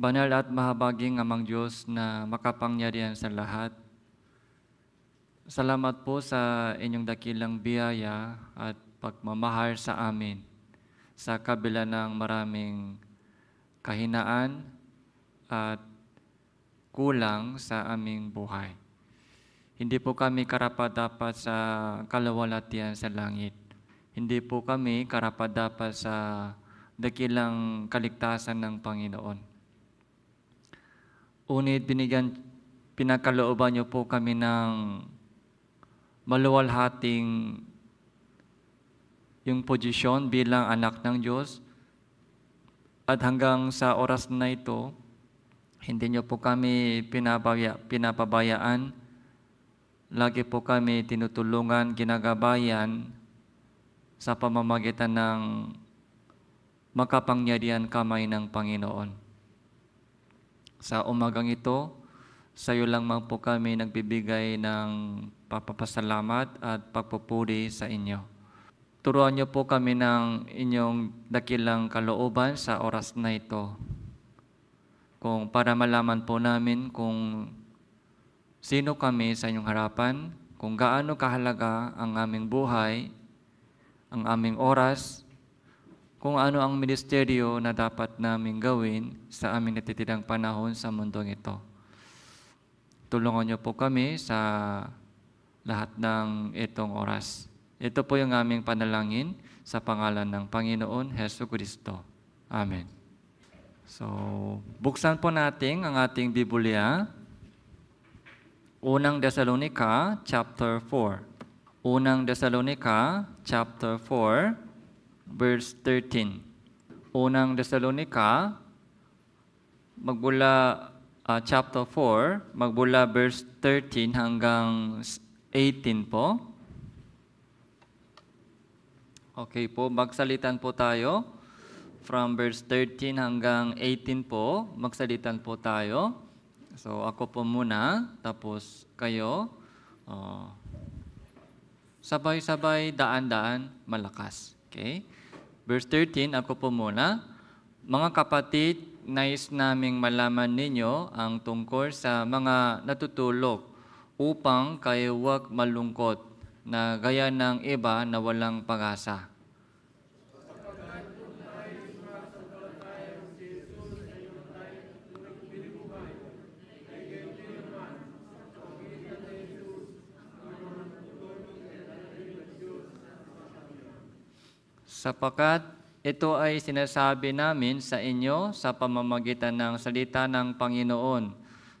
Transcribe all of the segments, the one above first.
Banal at mahabaging amang Diyos na makapangyarihan sa lahat. Salamat po sa inyong dakilang biyaya at pagmamahal sa amin sa kabila ng maraming kahinaan at kulang sa aming buhay. Hindi po kami karapat-dapat sa kalawalatian sa langit. Hindi po kami karapat-dapat sa dakilang kaligtasan ng Panginoon. Ngunit binigyan, pinakalooban niyo po kami ng maluwalhating yung posisyon bilang anak ng Diyos. At hanggang sa oras na ito, hindi niyo po kami pinabaya, pinapabayaan. Lagi po kami tinutulungan, ginagabayan sa pamamagitan ng makapangyarihan kamay ng Panginoon. Sa umagang ito, sa iyo lamang po kami nagbibigay ng papapasalamat at pagpupuri sa inyo. Turuan niyo po kami ng inyong dakilang kalooban sa oras na ito. Kung para malaman po namin kung sino kami sa inyong harapan, kung gaano kahalaga ang aming buhay, ang aming oras, kung ano ang ministeryo na dapat namin gawin sa aming natitirang panahon sa mundong ito. Tulungan niyo po kami sa lahat ng itong oras. Ito po yung aming panalangin sa pangalan ng Panginoon Heso Kristo. Amen. So, buksan po natin ang ating Biblia. Unang Thessalonica, chapter 4. Unang Thessalonica, chapter 4, verse 13. Unang Thessalonica, magbula uh, chapter 4, magbula verse 13 hanggang 18 po. Okay po, magsalitan po tayo. From verse 13 hanggang 18 po, magsalitan po tayo. So ako po muna, tapos kayo. Uh, sabay-sabay, daan-daan, malakas. Okay? Verse 13, ako po muna. Mga kapatid, nais naming malaman ninyo ang tungkol sa mga natutulog upang kayo wag malungkot na gaya ng iba na walang pag-asa. sapakat ito ay sinasabi namin sa inyo sa pamamagitan ng salita ng Panginoon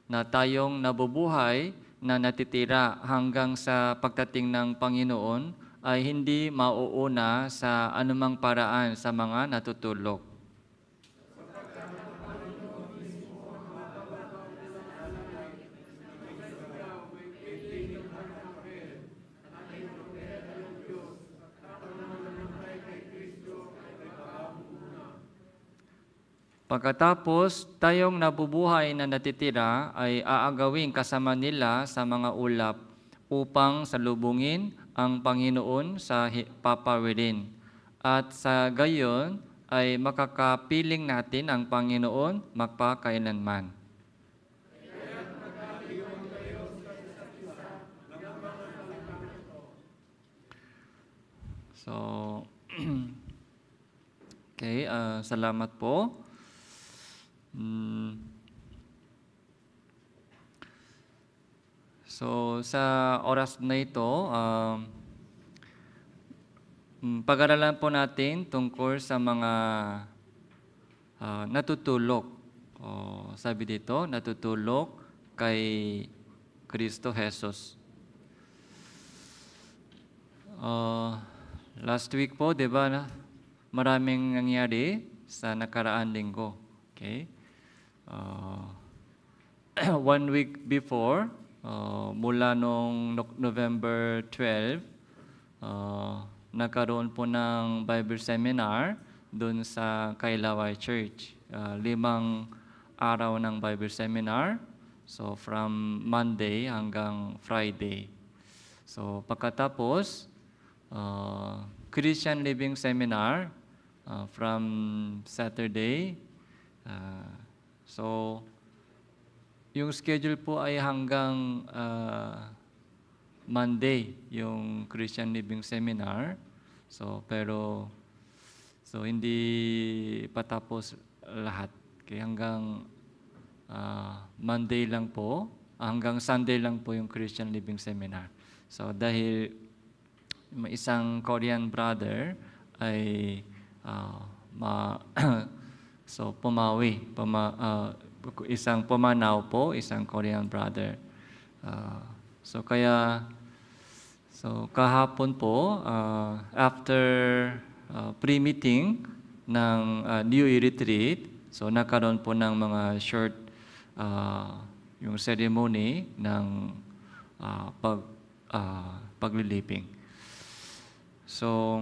na tayong nabubuhay na natitira hanggang sa pagdating ng Panginoon ay hindi mauuna sa anumang paraan sa mga natutulog. Pagkatapos, tayong nabubuhay na natitira ay aagawin kasama nila sa mga ulap upang salubungin ang Panginoon sa papawirin. At sa gayon ay makakapiling natin ang Panginoon magpakailanman. So, okay, uh, salamat po. Mm. So, sa oras na ito, um, mm, pag-aralan po natin tungkol sa mga uh, natutulog. O, sabi dito, natutulog kay Kristo Jesus. Uh, last week po, di ba, maraming nangyari sa nakaraan linggo. Okay? uh, one week before, uh, mula nung no- November 12, uh, nagkaroon po ng Bible Seminar doon sa Kailaway Church. Uh, limang araw ng Bible Seminar. So from Monday hanggang Friday. So pagkatapos, uh, Christian Living Seminar uh, from Saturday, uh, So, yung schedule po ay hanggang uh, Monday, yung Christian Living Seminar. So, pero, so hindi patapos lahat. Kaya hanggang uh, Monday lang po, hanggang Sunday lang po yung Christian Living Seminar. So, dahil may isang Korean brother ay uh, ma So pumawi, puma, uh, isang pumanaw po, isang Korean brother. Uh, so kaya, so kahapon po, uh, after uh, pre-meeting ng uh, New Year Retreat, so nakaroon po ng mga short uh, yung ceremony ng uh, pag, uh, pagliliping. So,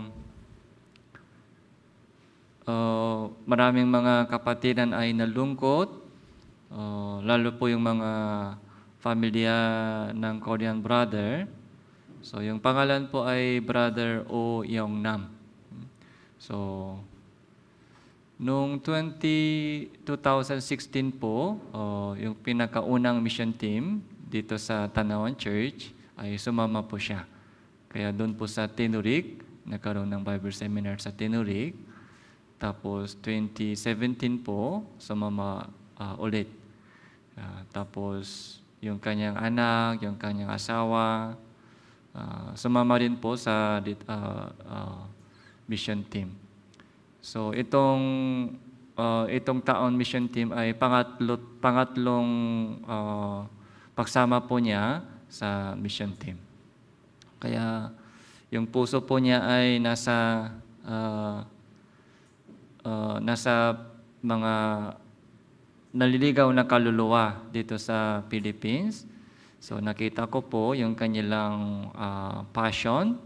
uh, maraming mga kapatiran ay nalungkot, uh, lalo po yung mga pamilya ng Korean brother. So, yung pangalan po ay Brother O Yong Nam. So, noong 20, 2016 po, uh, yung pinakaunang mission team dito sa Tanawan Church ay sumama po siya. Kaya doon po sa Tinurik, nagkaroon ng Bible Seminar sa Tinurik. Tapos 2017 po, sumama uh, ah, ulit. Uh, tapos yung kanyang anak, yung kanyang asawa, uh, sumama rin po sa uh, uh, mission team. So itong uh, itong taon mission team ay pangatlo, pangatlong uh, pagsama po niya sa mission team. Kaya yung puso po niya ay nasa uh, uh, nasa mga naliligaw na kaluluwa dito sa Philippines. So nakita ko po yung kanilang uh, passion,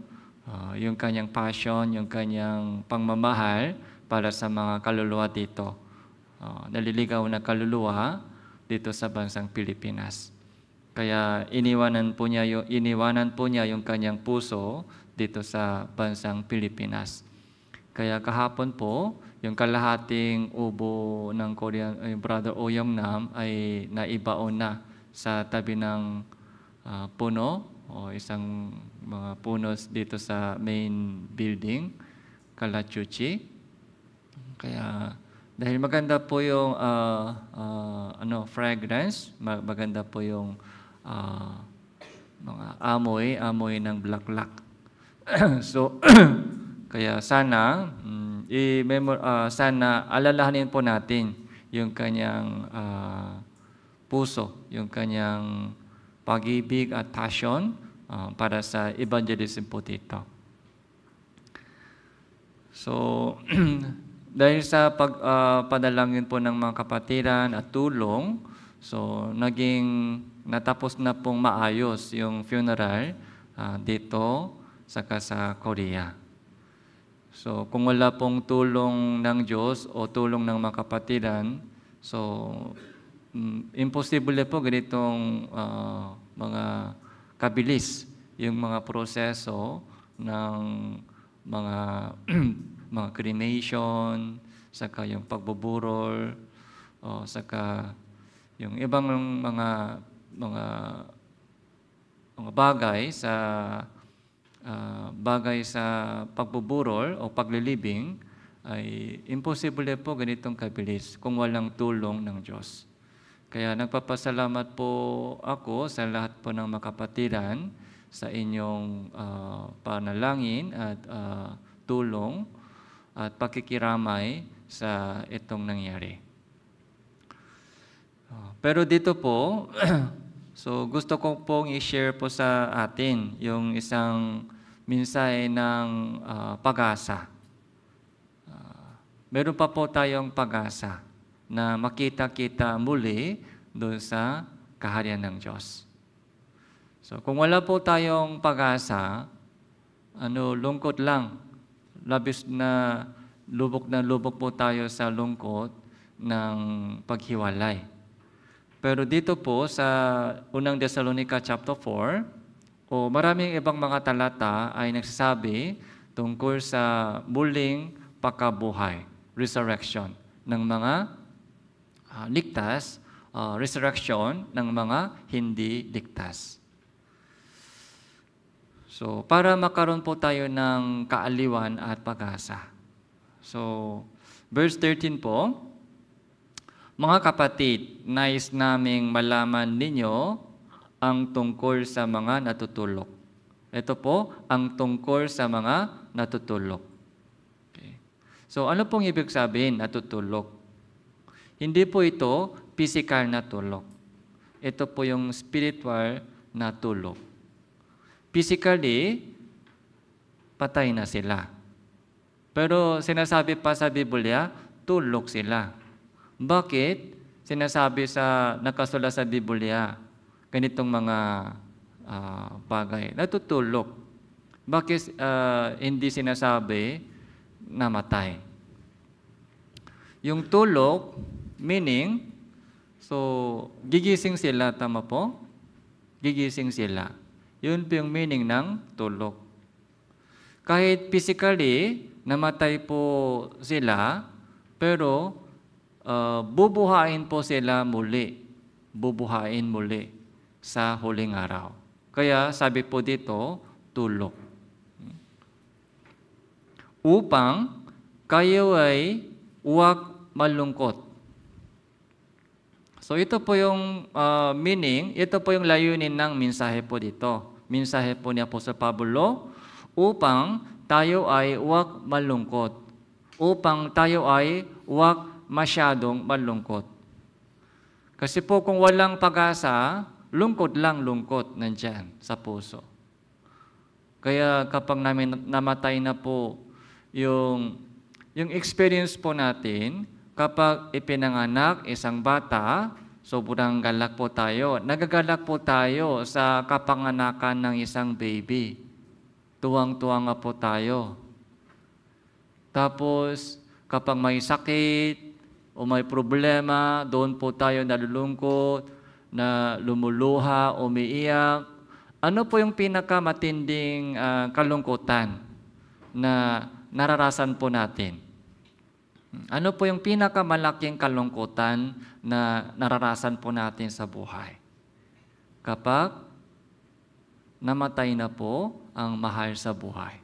uh, yung kanyang passion, yung kanyang pangmamahal para sa mga kaluluwa dito. Uh, naliligaw na kaluluwa dito sa bansang Pilipinas. Kaya iniwanan po niya yung, iniwanan po niya yung kanyang puso dito sa bansang Pilipinas. Kaya kahapon po, yung kalahating ubo ng Korean, eh, Brother Oyam Nam ay naibaon na sa tabi ng uh, puno o isang mga puno dito sa main building, Kalachuchi. Kaya dahil maganda po yung uh, uh, ano fragrance, maganda po yung uh, mga amoy, amoy ng black lac. so Kaya sana um, i-memor uh, sana alalahanin po natin yung kanyang uh, puso, yung kanyang pag-ibig at passion uh, para sa evangelism po dito. So, dahil sa pag, uh, padalangin po ng mga kapatiran at tulong, so naging natapos na pong maayos yung funeral uh, dito saka sa Korea. So kung wala pong tulong ng Diyos o tulong ng mga kapatiran, so mm, imposible po ganitong uh, mga kabilis yung mga proseso ng mga mga cremation, saka yung pagbuburol, o saka yung ibang mga mga mga bagay sa uh, bagay sa pagbuburol o paglilibing ay imposible po ganitong kabilis kung walang tulong ng Diyos. Kaya nagpapasalamat po ako sa lahat po ng makapatiran sa inyong uh, panalangin at uh, tulong at pakikiramay sa itong nangyari. Pero dito po, so gusto ko pong i-share po sa atin yung isang minsay ng uh, pag-asa. Uh, meron pa po tayong pag-asa na makita-kita muli doon sa kaharian ng Diyos. So kung wala po tayong pag-asa, ano, lungkot lang. Labis na lubok na lubok po tayo sa lungkot ng paghiwalay. Pero dito po sa unang Thessalonica chapter 4, o maraming ibang mga talata ay nagsasabi tungkol sa muling pagkabuhay, resurrection ng mga uh, ligtas, uh, resurrection ng mga hindi ligtas. So, para makaroon po tayo ng kaaliwan at pag-asa. So, verse 13 po, Mga kapatid, nais naming malaman ninyo ang tungkol sa mga natutulog. Ito po, ang tungkol sa mga natutulog. Okay. So ano pong ibig sabihin natutulog? Hindi po ito physical na tulog. Ito po yung spiritual na tulog. Physically, patay na sila. Pero sinasabi pa sa Biblia, tulog sila. Bakit? Sinasabi sa nakasula sa Biblia, ganitong mga uh, bagay. Natutulog. Bakit uh, hindi sinasabi namatay? Yung tulog, meaning, so, gigising sila, tama po? Gigising sila. Yun po yung meaning ng tulog. Kahit physically, namatay po sila, pero uh, ah, bubuhain po sila muli. Bubuhain muli sa huling araw. Kaya sabi po dito, tulog. Upang kayo ay huwag malungkot. So ito po yung uh, meaning, ito po yung layunin ng mensahe po dito. Mensahe po ni Apostol Pablo, upang tayo ay huwag malungkot. Upang tayo ay huwag masyadong malungkot. Kasi po kung walang pag-asa, lungkot lang lungkot nandyan sa puso. Kaya kapag namin namatay na po yung, yung experience po natin, kapag ipinanganak isang bata, sobrang galak po tayo. Nagagalak po tayo sa kapanganakan ng isang baby. Tuwang-tuwa nga po tayo. Tapos, kapag may sakit o may problema, doon po tayo nalulungkot, na lumuluha, umiiyak, ano po yung pinakamatinding uh, kalungkutan na nararasan po natin? Ano po yung pinakamalaking kalungkutan na nararasan po natin sa buhay? Kapag namatay na po ang mahal sa buhay.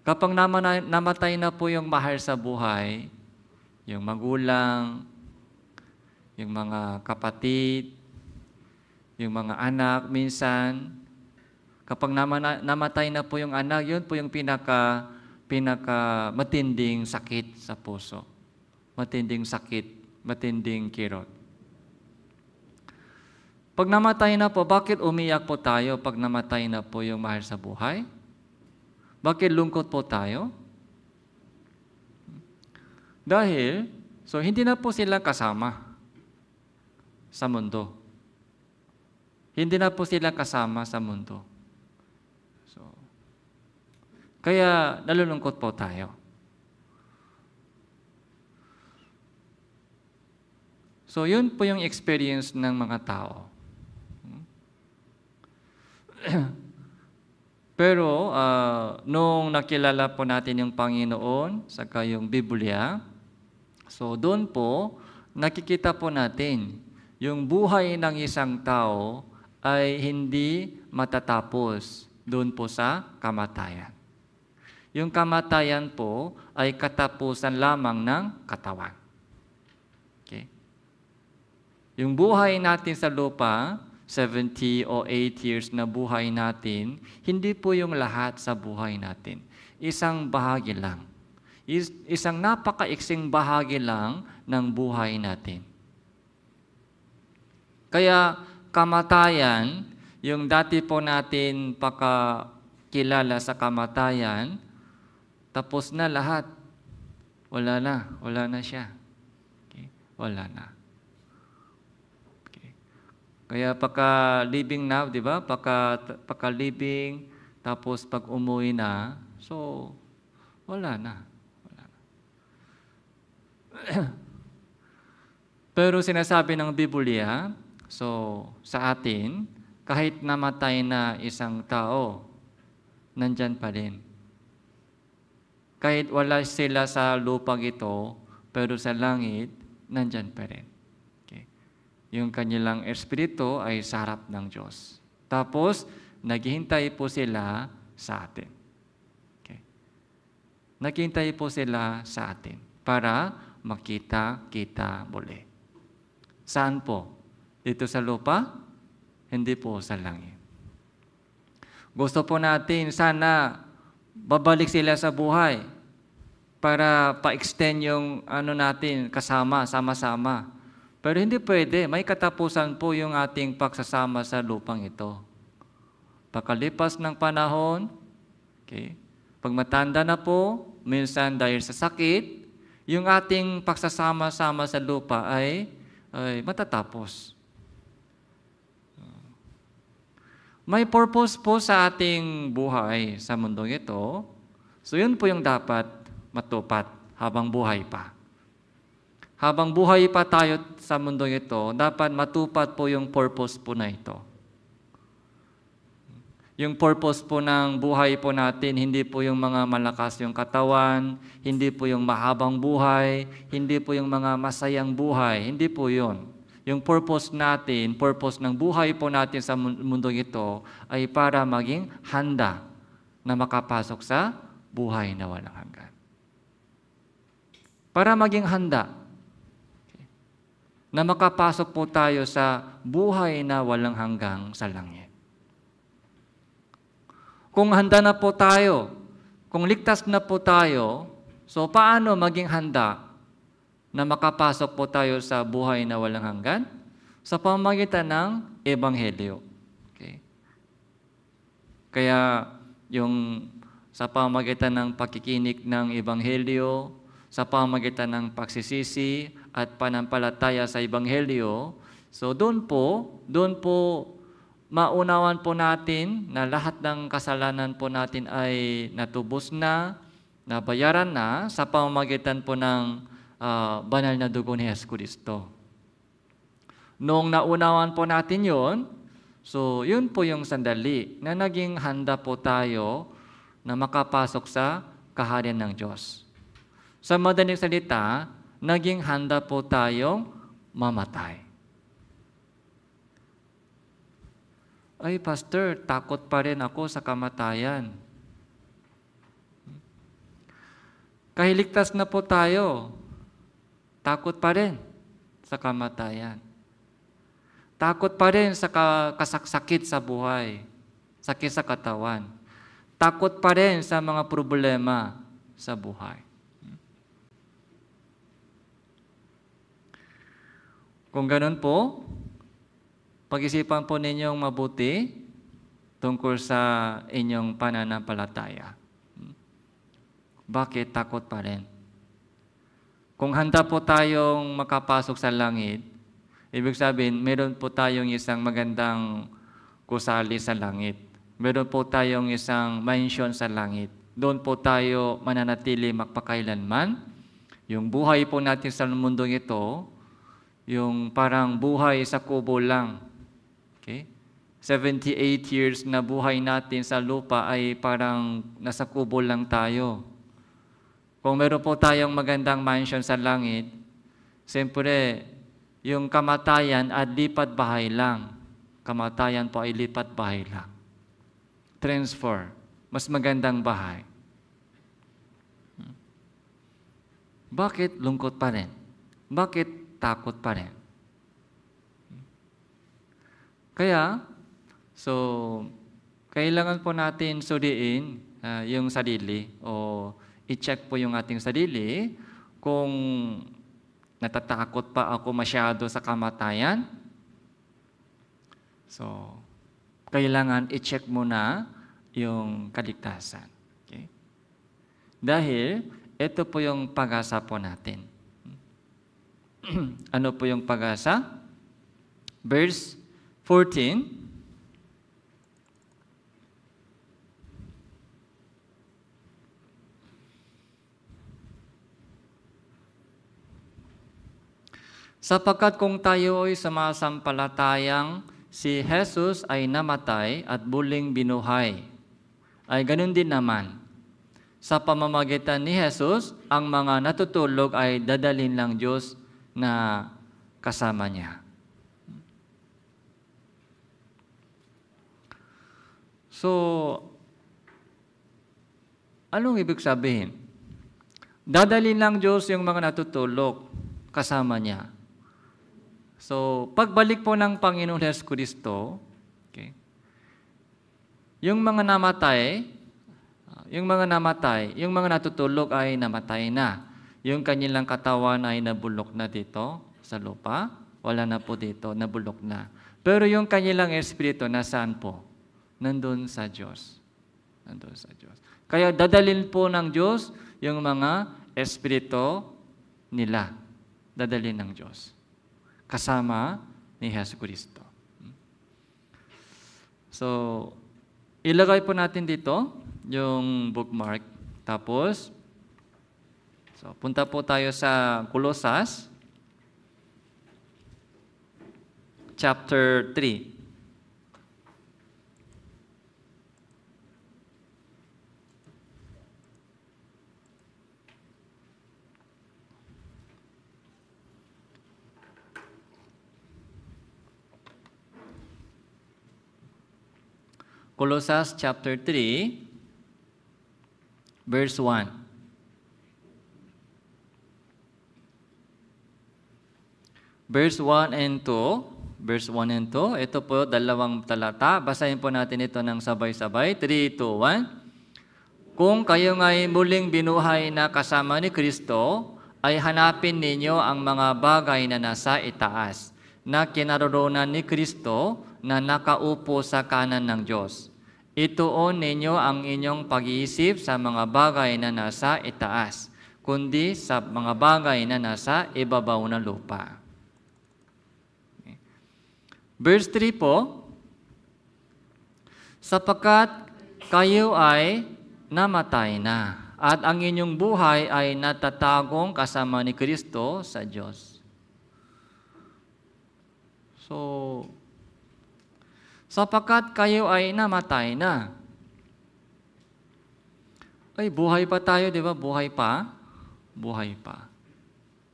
Kapag namatay na po yung mahal sa buhay, yung magulang, yung mga kapatid, yung mga anak minsan. Kapag namatay na po yung anak, yun po yung pinaka, pinaka matinding sakit sa puso. Matinding sakit, matinding kirot. Pag namatay na po, bakit umiyak po tayo pag namatay na po yung mahal sa buhay? Bakit lungkot po tayo? Dahil, so hindi na po sila kasama sa mundo. Hindi na po sila kasama sa mundo. So, kaya nalulungkot po tayo. So, yun po yung experience ng mga tao. Pero uh, nung nakilala po natin yung Panginoon, sa kayong Biblia, so doon po, nakikita po natin yung buhay ng isang tao ay hindi matatapos doon po sa kamatayan. Yung kamatayan po ay katapusan lamang ng katawan. Okay? Yung buhay natin sa lupa, 70 o 8 years na buhay natin, hindi po yung lahat sa buhay natin. Isang bahagi lang. Is, isang napakaiksing bahagi lang ng buhay natin. Kaya kamatayan, yung dati po natin pakakilala sa kamatayan, tapos na lahat. Wala na, wala na siya. Okay? Wala na. Okay. Kaya pagka living now, di ba? Pagka, pagka living, tapos pag umuwi na, so wala na. Wala na. Pero sinasabi ng Biblia, So, sa atin, kahit namatay na isang tao, nandyan pa rin. Kahit wala sila sa lupang ito, pero sa langit, nandyan pa rin. Okay. Yung kanilang espiritu ay sa harap ng Diyos. Tapos, naghihintay po sila sa atin. Okay. Naghihintay po sila sa atin para makita-kita muli. Saan po? Dito sa lupa, hindi po sa langit. Gusto po natin sana babalik sila sa buhay para pa-extend yung ano natin kasama, sama-sama. Pero hindi pwede, may katapusan po yung ating pagsasama sa lupang ito. Pagkalipas ng panahon, okay, pag matanda na po, minsan dahil sa sakit, yung ating pagsasama-sama sa lupa ay, ay matatapos. May purpose po sa ating buhay sa mundong ito. So yun po yung dapat matupat habang buhay pa. Habang buhay pa tayo sa mundong ito, dapat matupad po yung purpose po na ito. Yung purpose po ng buhay po natin, hindi po yung mga malakas yung katawan, hindi po yung mahabang buhay, hindi po yung mga masayang buhay, hindi po yun. Yung purpose natin, purpose ng buhay po natin sa mundo ito ay para maging handa na makapasok sa buhay na walang hanggan. Para maging handa na makapasok po tayo sa buhay na walang hanggang sa langit. Kung handa na po tayo, kung ligtas na po tayo, so paano maging handa na makapasok po tayo sa buhay na walang hanggan sa pamagitan ng Ebanghelyo. Okay? Kaya yung sa pamagitan ng pakikinig ng Ebanghelyo, sa pamagitan ng pagsisisi at panampalataya sa Ebanghelyo, so doon po, doon po maunawan po natin na lahat ng kasalanan po natin ay natubos na, nabayaran na sa pamamagitan po ng uh, banal na dugo ni Jesus Kristo. Noong naunawan po natin yon, so yun po yung sandali na naging handa po tayo na makapasok sa kaharian ng Diyos. Sa madaling salita, naging handa po tayong mamatay. Ay, Pastor, takot pa rin ako sa kamatayan. Kahiligtas na po tayo Takot pa rin sa kamatayan. Takot pa rin sa kasaksakit sa buhay, sakit sa katawan. Takot pa rin sa mga problema sa buhay. Kung ganun po, pag-isipan po ninyong mabuti tungkol sa inyong pananampalataya. Hmm. Bakit takot pa rin? Kung handa po tayong makapasok sa langit, ibig sabihin, meron po tayong isang magandang kusali sa langit. Meron po tayong isang mansion sa langit. Doon po tayo mananatili magpakailanman. Yung buhay po natin sa mundong ito, yung parang buhay sa kubo lang. Okay? 78 years na buhay natin sa lupa ay parang nasa kubo lang tayo. Kung meron po tayong magandang mansion sa langit, siyempre, yung kamatayan at lipat bahay lang. Kamatayan po ay lipat bahay lang. Transfer. Mas magandang bahay. Bakit lungkot pa rin? Bakit takot pa rin? Kaya, so, kailangan po natin sudiin uh, yung sarili o i-check po yung ating sarili kung natatakot pa ako masyado sa kamatayan. So, kailangan i-check mo na yung kaligtasan. Okay? Dahil, ito po yung pag-asa po natin. ano po yung pag-asa? Verse 14, Sapagkat kung tayo ay sumasampalatayang si Jesus ay namatay at buling binuhay, ay ganun din naman. Sa pamamagitan ni Jesus, ang mga natutulog ay dadalin lang Diyos na kasama niya. So, anong ibig sabihin? Dadalin lang Diyos yung mga natutulog kasama niya. So, pagbalik po ng Panginoong Hesus Kristo, okay, yung mga namatay, yung mga namatay, yung mga natutulog ay namatay na. Yung kanilang katawan ay nabulok na dito sa lupa. Wala na po dito, nabulok na. Pero yung kanilang espiritu, nasaan po? Nandun sa Diyos. Nandun sa Diyos. Kaya dadalin po ng Diyos yung mga espiritu nila. Dadalin ng Diyos kasama ni Heso Kristo. So, ilagay po natin dito yung bookmark. Tapos, so, punta po tayo sa Kulosas chapter 3. Colossians chapter 3, verse 1. Verse 1 and 2, verse 1 and 2, ito po dalawang talata. Basahin po natin ito ng sabay-sabay. 3, 2, 1. Kung kayo nga'y muling binuhay na kasama ni Kristo, ay hanapin ninyo ang mga bagay na nasa itaas, na kinaroroonan ni Kristo, na nakaupo sa kanan ng Diyos. Ituon ninyo ang inyong pag-iisip sa mga bagay na nasa itaas, kundi sa mga bagay na nasa ibabaw na lupa. Verse 3 po, Sapagkat kayo ay namatay na, at ang inyong buhay ay natatagong kasama ni Kristo sa Diyos. So, sapagkat kayo ay namatay na. Ay, buhay pa tayo, di ba? Buhay pa? Buhay pa.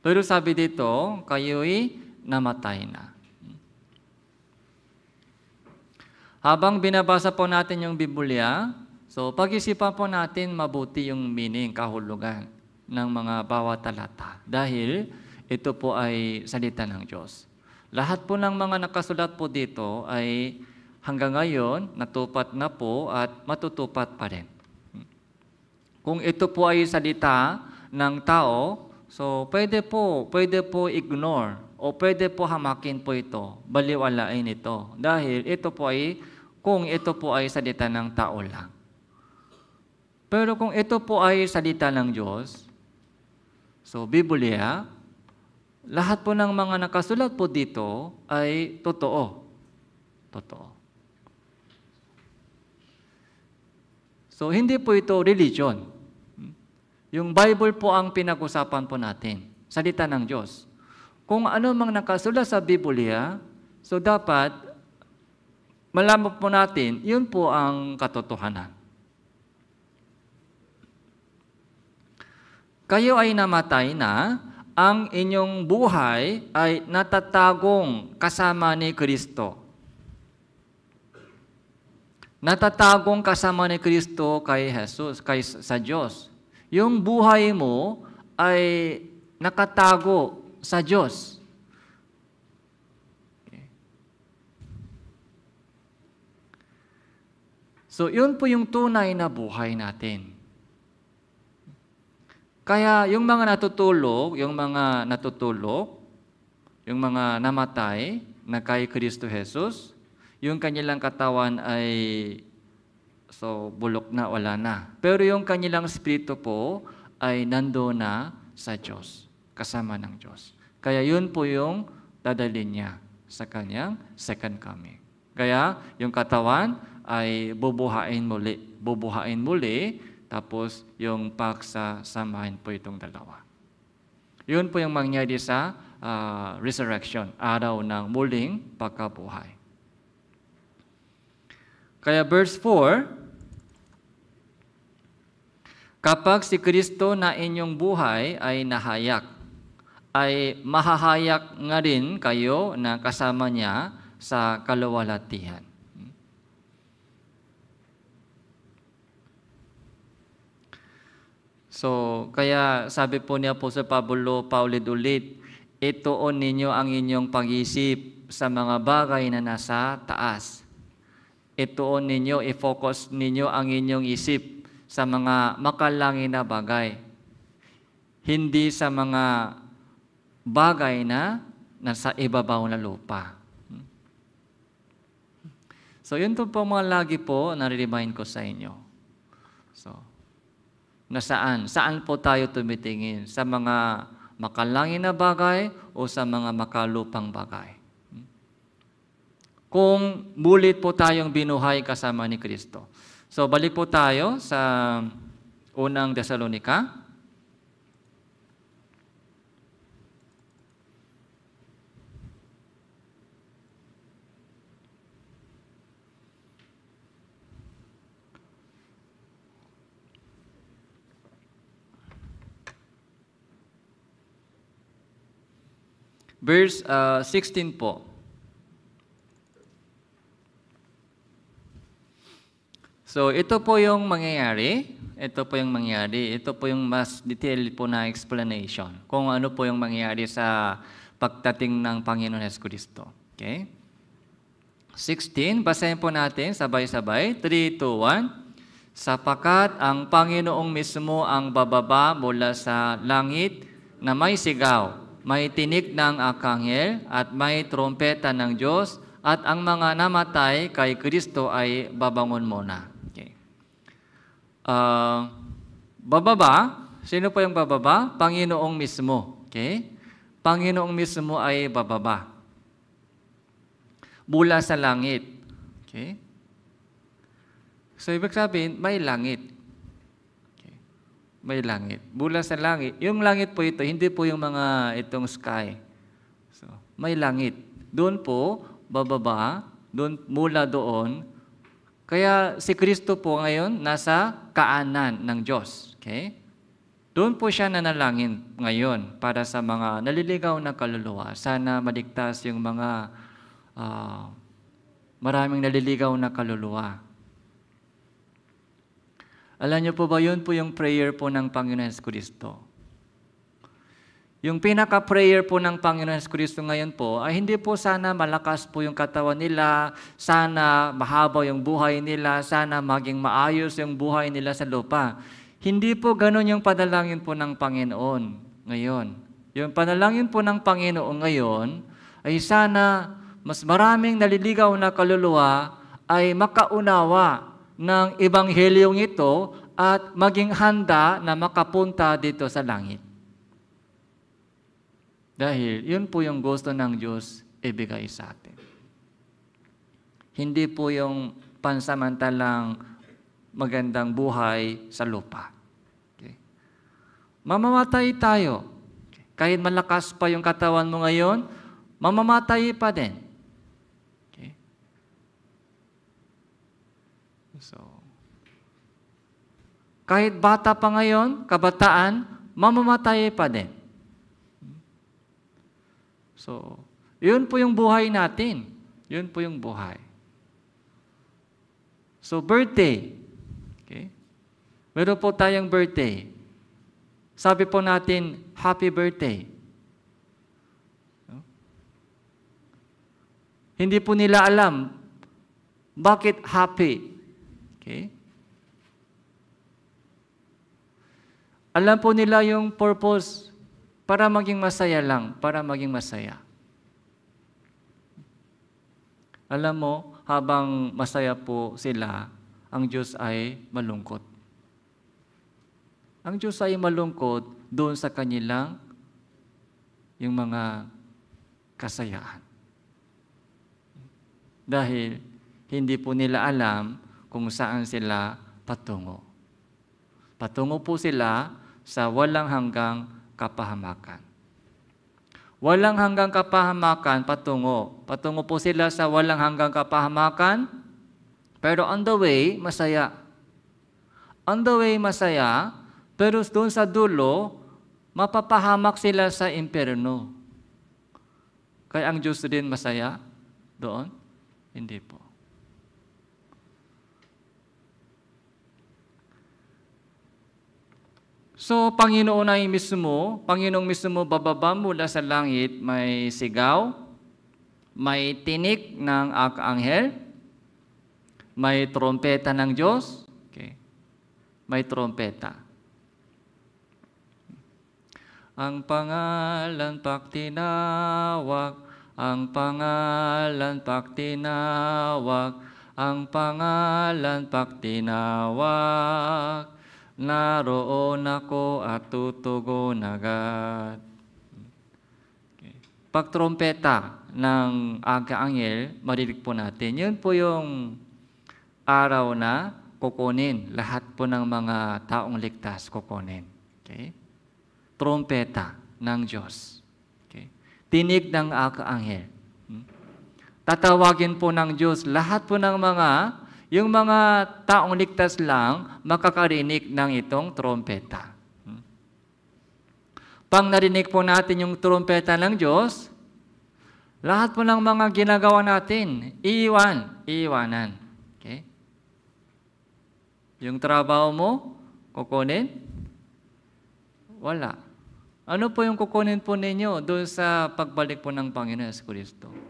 Pero sabi dito, kayo'y namatay na. Habang binabasa po natin yung Biblia, so pag-isipan po natin mabuti yung meaning, kahulugan ng mga bawat talata. Dahil ito po ay salita ng Diyos. Lahat po ng mga nakasulat po dito ay hanggang ngayon natupad na po at matutupad pa rin. Kung ito po ay salita ng tao, so pwede po, pwede po ignore o pwede po hamakin po ito, baliwalain ito. Dahil ito po ay, kung ito po ay salita ng tao lang. Pero kung ito po ay salita ng Diyos, so Biblia, lahat po ng mga nakasulat po dito ay totoo. Totoo. So, hindi po ito religion. Yung Bible po ang pinag-usapan po natin, salita ng Diyos. Kung ano mang nakasulat sa Biblia, so dapat malaman po natin, yun po ang katotohanan. Kayo ay namatay na, ang inyong buhay ay natatagong kasama ni Kristo Natatagong kasama ni Kristo kay Jesus, kay sa Diyos. Yung buhay mo ay nakatago sa Diyos. So, yun po yung tunay na buhay natin. Kaya yung mga natutulog, yung mga natutulog, yung mga namatay na kay Kristo Jesus, yung kanilang katawan ay so bulok na, wala na. Pero yung kanilang espiritu po ay nando na sa Diyos, kasama ng Diyos. Kaya yun po yung dadalhin niya sa kanyang second coming. Kaya yung katawan ay bubuhain muli. Bubuhain muli, tapos yung paksa samahin po itong dalawa. Yun po yung mangyayari sa uh, resurrection, araw ng muling pagkabuhay. Kaya verse 4, Kapag si Kristo na inyong buhay ay nahayak, ay mahahayak nga rin kayo na kasama niya sa kaluwalatihan. So, kaya sabi po niya po Apostol Pablo paulit-ulit, ituon ninyo ang inyong pag-isip sa mga bagay na nasa taas ituon ninyo, i-focus ninyo ang inyong isip sa mga makalangin na bagay. Hindi sa mga bagay na nasa ibabaw na lupa. So, yun to po mga lagi po nare-remind ko sa inyo. So, nasaan? Saan po tayo tumitingin? Sa mga makalangin na bagay o sa mga makalupang bagay? kung mulit po tayong binuhay kasama ni Kristo. So balik po tayo sa unang Thessalonica. Verse uh, ah, 16 po. So ito po yung mangyayari. Ito po yung mangyayari. Ito po yung mas detailed po na explanation kung ano po yung mangyayari sa pagdating ng Panginoon Yesus Kristo. Okay? 16, basahin po natin sabay-sabay. 3, 2, 1. Sapakat ang Panginoong mismo ang bababa mula sa langit na may sigaw, may tinik ng akanghel at may trompeta ng Diyos at ang mga namatay kay Kristo ay babangon muna uh, bababa, sino po yung bababa? Panginoong mismo. Okay? Panginoong mismo ay bababa. Mula sa langit. Okay? So, ibig sabihin, may langit. Okay. May langit. Mula sa langit. Yung langit po ito, hindi po yung mga itong sky. So, may langit. Doon po, bababa, doon, mula doon, kaya si Kristo po ngayon nasa kaanan ng Diyos. Okay? Doon po siya nanalangin ngayon para sa mga naliligaw na kaluluwa. Sana maligtas yung mga uh, maraming naliligaw na kaluluwa. Alam niyo po ba, yun po yung prayer po ng Panginoon Kristo. Yung pinaka-prayer po ng Panginoon Hesus Kristo ngayon po ay hindi po sana malakas po yung katawan nila, sana mahabaw yung buhay nila, sana maging maayos yung buhay nila sa lupa. Hindi po ganun yung panalangin po ng Panginoon ngayon. Yung panalangin po ng Panginoon ngayon ay sana mas maraming naliligaw na kaluluwa ay makaunawa ng ebanghelyong ito at maging handa na makapunta dito sa langit. Dahil yun po yung gusto ng Diyos ibigay sa atin. Hindi po yung pansamantalang magandang buhay sa lupa. Okay. Mamamatay tayo. Kahit malakas pa yung katawan mo ngayon, mamamatay pa din. Okay. So, kahit bata pa ngayon, kabataan, mamamatay pa din. So, yun po yung buhay natin. Yun po yung buhay. So, birthday. Okay? Meron po tayong birthday. Sabi po natin, happy birthday. No? Hindi po nila alam bakit happy. Okay? Alam po nila yung purpose para maging masaya lang, para maging masaya. Alam mo, habang masaya po sila, ang Diyos ay malungkot. Ang Diyos ay malungkot doon sa kanilang yung mga kasayaan. Dahil hindi po nila alam kung saan sila patungo. Patungo po sila sa walang hanggang kapahamakan. Walang hanggang kapahamakan patungo. Patungo po sila sa walang hanggang kapahamakan. Pero on the way, masaya. On the way, masaya. Pero doon sa dulo, mapapahamak sila sa impyerno. Kaya ang Diyos din masaya doon? Hindi po. So, Panginoon ay mismo, Panginoong mismo bababa mula sa langit, may sigaw, may tinik ng arkanghel, may trompeta ng Diyos, okay. may trompeta. Ang pangalan pagtinawag, ang pangalan pagtinawag, ang pangalan pagtinawag, Naroon ako at tutugon agad. Okay. Pag-trompeta ng Aga Angel, maririg po natin. Yun po yung araw na kukunin. Lahat po ng mga taong ligtas kukunin. Okay? Trompeta ng Diyos. Okay? Tinig ng Aga Angel. Hmm. Tatawagin po ng Diyos lahat po ng mga yung mga taong ligtas lang, makakarinig ng itong trompeta. Pang narinig po natin yung trompeta ng Diyos, lahat po ng mga ginagawa natin, iiwan, iiwanan. Okay? Yung trabaho mo, kukunin? Wala. Ano po yung kukunin po ninyo doon sa pagbalik po ng Panginoon Kristo?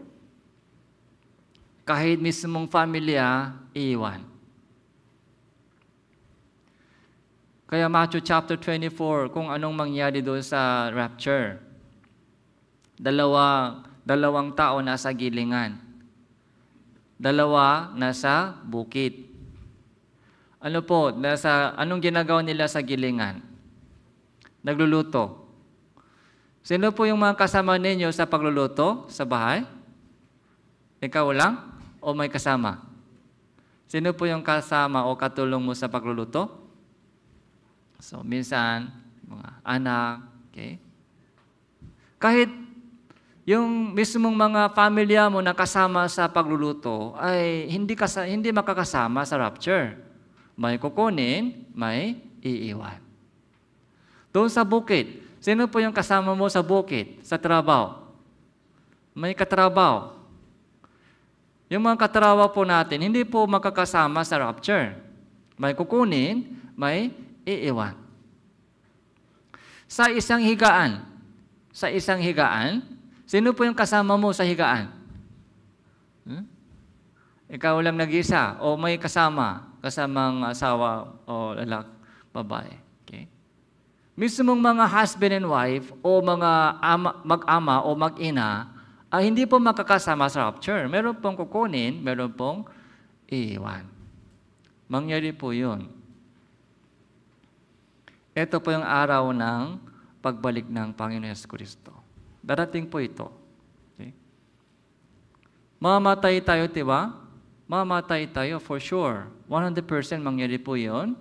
kahit mismong pamilya, iiwan. Kaya Matthew chapter 24, kung anong mangyari doon sa rapture. Dalawa, dalawang tao nasa gilingan. Dalawa nasa bukid. Ano po, nasa, anong ginagawa nila sa gilingan? Nagluluto. Sino po yung mga kasama ninyo sa pagluluto sa bahay? Ikaw lang? o may kasama? Sino po yung kasama o katulong mo sa pagluluto? So, minsan, mga anak, okay? Kahit yung mismong mga pamilya mo na kasama sa pagluluto ay hindi, kasa, hindi makakasama sa rapture. May kukunin, may iiwan. Doon sa bukid, sino po yung kasama mo sa bukid, sa trabaho? May katrabaho. Yung mga katarawa po natin, hindi po makakasama sa rapture. May kukunin, may iiwan. Sa isang higaan, sa isang higaan, sino po yung kasama mo sa higaan? Hmm? Ikaw lang nag-isa o may kasama, kasamang asawa o lalak, babae. Okay? Mismong mga husband and wife o mga ama, mag-ama o mag-ina, Ah, hindi po makakasama sa rapture. Meron pong kukunin, meron pong iiwan. Mangyari po yun. Ito po yung araw ng pagbalik ng Panginoon Yesus Kristo. Darating po ito. Okay? Mamatay tayo, di ba? Mamatay tayo for sure. 100% mangyari po yun.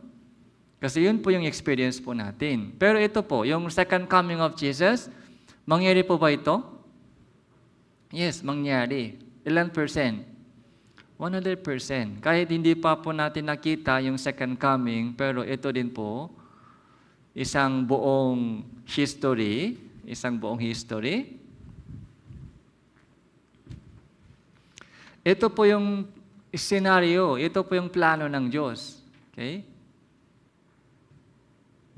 Kasi yun po yung experience po natin. Pero ito po, yung second coming of Jesus, mangyari po ba ito? Yes, mangyari. Ilan percent? 100%. Kahit hindi pa po natin nakita yung second coming, pero ito din po, isang buong history, isang buong history. Ito po yung scenario, ito po yung plano ng Diyos. Okay?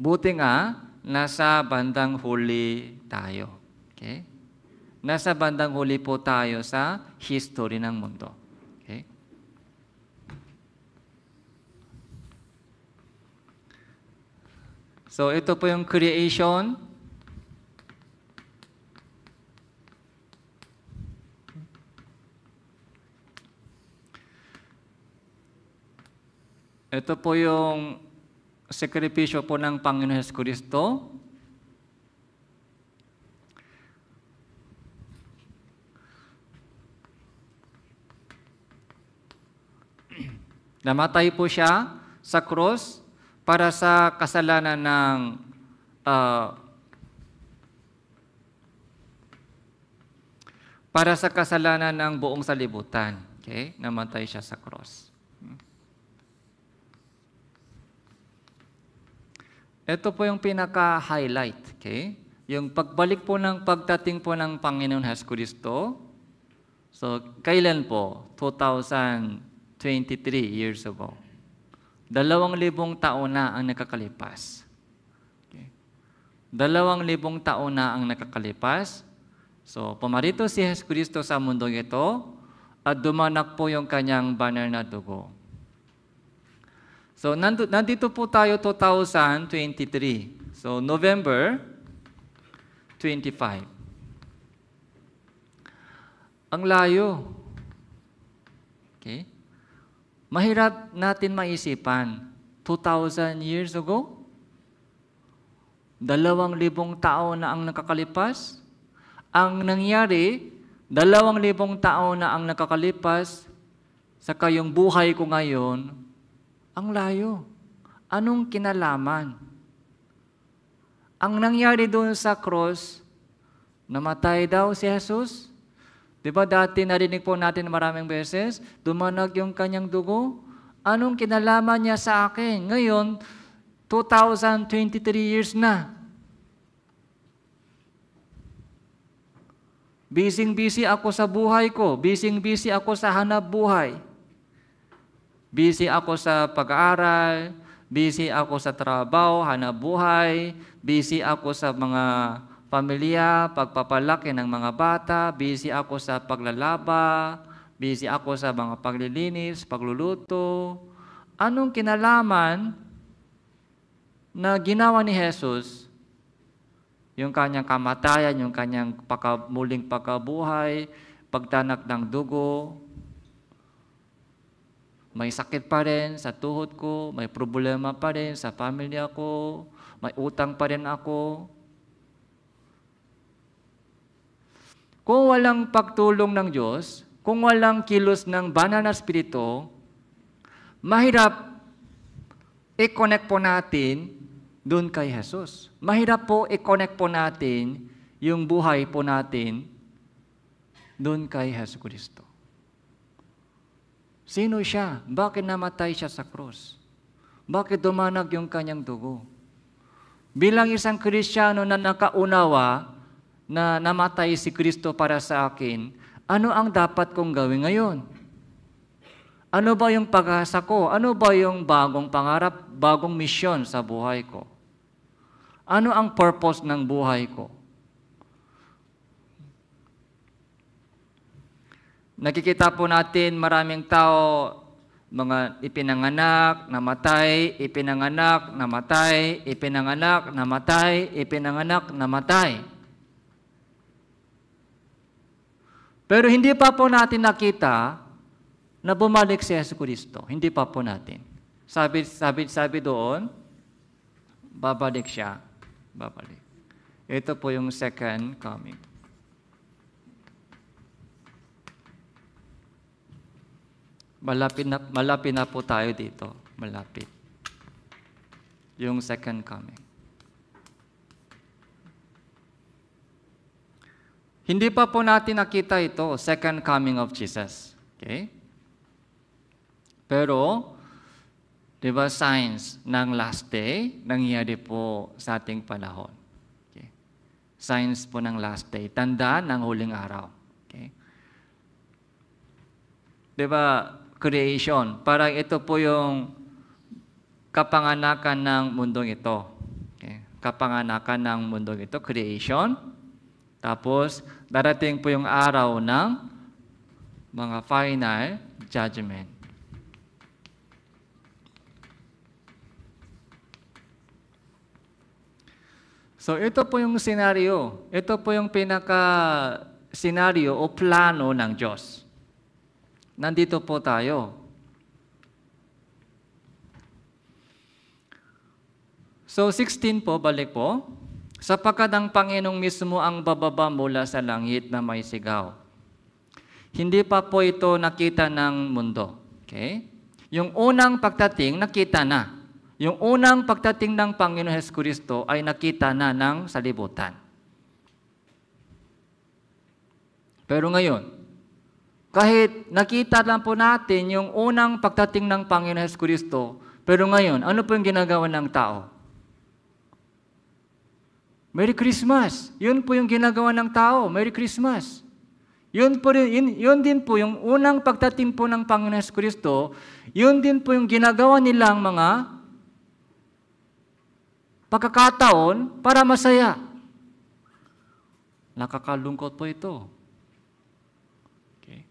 Buti nga, nasa bandang huli tayo. Okay? Nasa bandang huli po tayo sa history ng mundo. Okay? So ito po yung creation. Ito po yung sakripisyo po ng Panginoon Kristo. Namatay po siya sa cross para sa kasalanan ng uh, para sa kasalanan ng buong salibutan. Okay? Namatay siya sa cross. Ito po yung pinaka-highlight. Okay? Yung pagbalik po ng pagdating po ng Panginoon Has Kristo. So, kailan po? 2000 23 years ago. Dalawang libong taon na ang nakakalipas. Okay. Dalawang libong taon na ang nakakalipas. So, pumarito si Jesus Kristo sa mundong ito at dumanak po yung kanyang banal na dugo. So, nandito po tayo 2023. So, November 25. Ang layo. Okay? Mahirap natin maisipan, 2,000 years ago, dalawang libong tao na ang nakakalipas, ang nangyari, dalawang libong tao na ang nakakalipas, sa kayong buhay ko ngayon, ang layo. Anong kinalaman? Ang nangyari doon sa cross, namatay daw si Jesus, Di ba dati narinig po natin maraming beses, dumanag yung kanyang dugo. Anong kinalaman niya sa akin? Ngayon, 2023 years na. Busy-busy ako sa buhay ko. Busy-busy ako sa hanap buhay. Busy ako sa pag-aaral. Busy ako sa trabaho, hanap buhay. Busy ako sa mga pamilya, pagpapalaki ng mga bata, busy ako sa paglalaba, busy ako sa mga paglilinis, pagluluto. Anong kinalaman na ginawa ni Jesus yung kanyang kamatayan, yung kanyang paka, muling pagkabuhay, pagtanak ng dugo, may sakit pa rin sa tuhod ko, may problema pa rin sa pamilya ko, may utang pa rin ako, Kung walang pagtulong ng Diyos, kung walang kilos ng banal na spirito, mahirap i-connect po natin doon kay Jesus. Mahirap po i-connect po natin yung buhay po natin doon kay Jesus Kristo. Sino siya? Bakit namatay siya sa krus? Bakit dumanag yung kanyang dugo? Bilang isang Kristiyano na nakaunawa na namatay si Kristo para sa akin, ano ang dapat kong gawin ngayon? Ano ba yung pag-asa ko? Ano ba yung bagong pangarap, bagong misyon sa buhay ko? Ano ang purpose ng buhay ko? Nakikita po natin maraming tao mga ipinanganak, namatay, ipinanganak, namatay, ipinanganak, namatay, ipinanganak, namatay. Pero hindi pa po natin nakita na bumalik si Yesu Kristo. Hindi pa po natin. Sabi, sabi, sabi doon, babalik siya. Babalik. Ito po yung second coming. Malapit na, malapit na po tayo dito. Malapit. Yung second coming. Hindi pa po natin nakita ito, second coming of Jesus. Okay? Pero, di ba, signs ng last day, nangyayari po sa ating panahon. Okay? Signs po ng last day, tanda ng huling araw. Okay? Di ba, creation, parang ito po yung kapanganakan ng mundong ito. Okay? Kapanganakan ng mundong ito, creation, tapos, darating po yung araw ng mga final judgment. So, ito po yung senaryo. Ito po yung pinaka-senaryo o plano ng Diyos. Nandito po tayo. So, 16 po, balik po. Sapagkat ang Panginoong mismo ang bababa mula sa langit na may sigaw. Hindi pa po ito nakita ng mundo. Okay? Yung unang pagdating, nakita na. Yung unang pagdating ng Panginoon Hesus Kristo ay nakita na ng salibutan. Pero ngayon, kahit nakita lang po natin yung unang pagdating ng Panginoon Hesus Kristo, pero ngayon, ano po yung ginagawa ng tao? Merry Christmas. Yun po yung ginagawa ng tao. Merry Christmas. Yun, po, yun, yun din po yung unang pagtatimpo ng Panginoon Kristo, yun din po yung ginagawa nilang mga pagkakataon para masaya. Nakakalungkot po ito. Okay.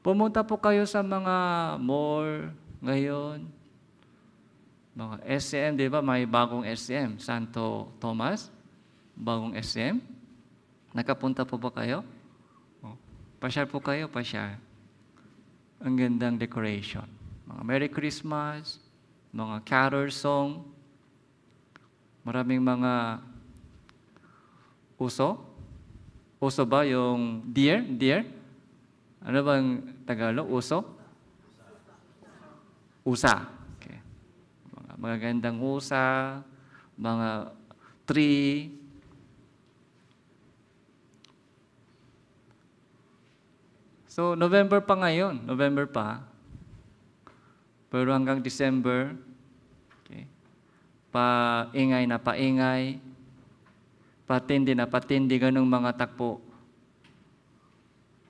Pumunta po kayo sa mga more ngayon, mga SM, di ba? May bagong SM. Santo Tomas, bagong SM. Nakapunta po ba kayo? Oh, pasyal po kayo, pasyal. Ang gandang decoration. Mga Merry Christmas, mga carol song, maraming mga uso. Uso ba yung deer? Deer? Ano bang Tagalog? Uso? Usa mga gandang usa, mga tree. So, November pa ngayon. November pa. Pero hanggang December, okay, paingay na paingay, patindi na patindi, ganong mga takpo.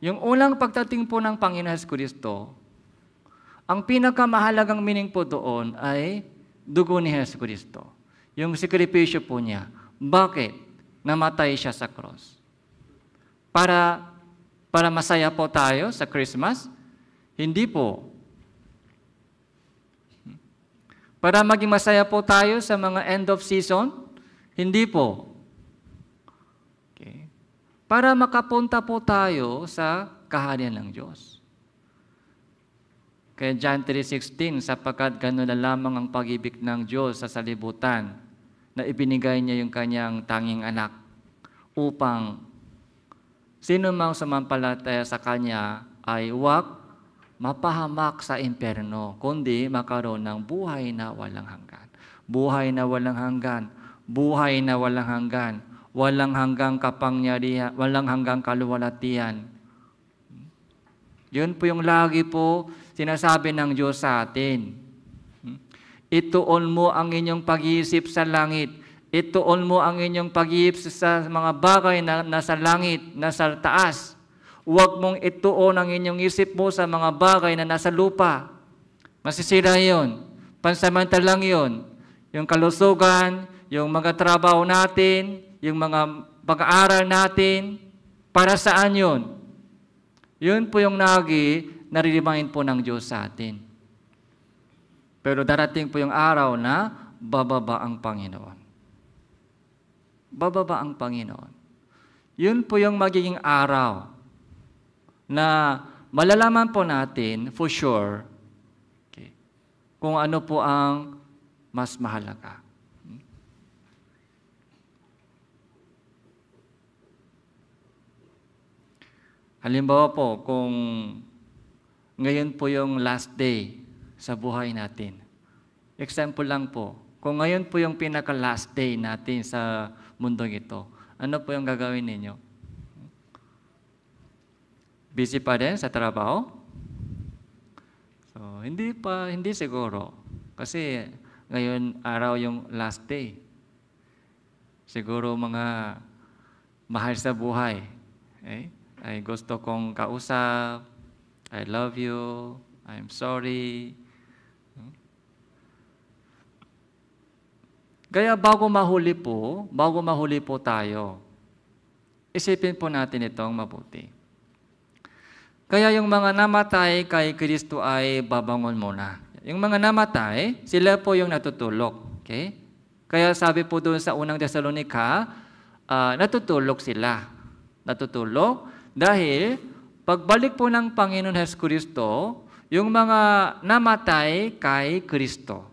Yung unang pagdating po ng Panginoon Kristo, ang pinakamahalagang meaning po doon ay dugo ni Heso Kristo. Yung sakripisyo po niya. Bakit namatay siya sa cross? Para, para masaya po tayo sa Christmas? Hindi po. Para maging masaya po tayo sa mga end of season? Hindi po. Okay. Para makapunta po tayo sa kaharian ng Diyos. Kaya John 3.16, sapagkat gano'n na lamang ang pag-ibig ng Diyos sa salibutan na ibinigay niya yung kanyang tanging anak upang sino mang sumampalataya sa kanya ay wak mapahamak sa imperno, kundi makaroon ng buhay na walang hanggan. Buhay na walang hanggan, buhay na walang hanggan, walang hanggang kapangyarihan, walang hanggang kaluwalatian. Yun po yung lagi po sinasabi ng Diyos sa atin. Hmm? Ituon mo ang inyong pag-iisip sa langit. Ituon mo ang inyong pag-iisip sa mga bagay na nasa langit, nasa taas. Huwag mong ituon ang inyong isip mo sa mga bagay na nasa lupa. Masisira yon. Pansamantal lang yon. Yung kalusugan, yung mga trabaho natin, yung mga pag-aaral natin, para saan yon? Yun po yung nagi naririmahin po ng Diyos sa atin. Pero darating po yung araw na bababa ang Panginoon. Bababa ang Panginoon. Yun po yung magiging araw na malalaman po natin for sure okay, kung ano po ang mas mahalaga. Halimbawa po, kung ngayon po yung last day sa buhay natin. Example lang po, kung ngayon po yung pinaka-last day natin sa mundong ito, ano po yung gagawin ninyo? Busy pa din sa trabaho? So, hindi pa, hindi siguro. Kasi ngayon araw yung last day. Siguro mga mahal sa buhay eh, ay gusto kong kausap, I love you, I'm sorry. Kaya bago mahuli po, bago mahuli po tayo, isipin po natin itong mabuti. Kaya yung mga namatay kay Kristo ay babangon muna. Yung mga namatay, sila po yung natutulog. Okay? Kaya sabi po doon sa unang Thessalonica, uh, natutulog sila. Natutulog dahil Pagbalik po ng Panginoon Hesus Kristo, yung mga namatay kay Kristo.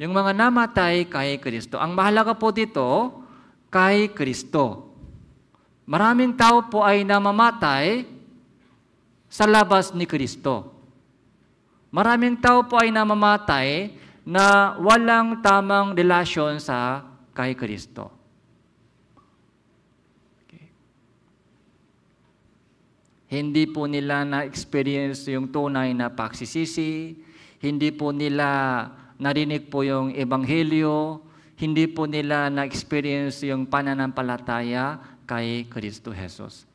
Yung mga namatay kay Kristo. Ang mahalaga po dito, kay Kristo. Maraming tao po ay namamatay sa labas ni Kristo. Maraming tao po ay namamatay na walang tamang relasyon sa kay Kristo. Hindi po nila na-experience yung tunay na pagsisisi, hindi po nila narinig po yung ebanghelyo, hindi po nila na-experience yung pananampalataya kay Kristo Jesus.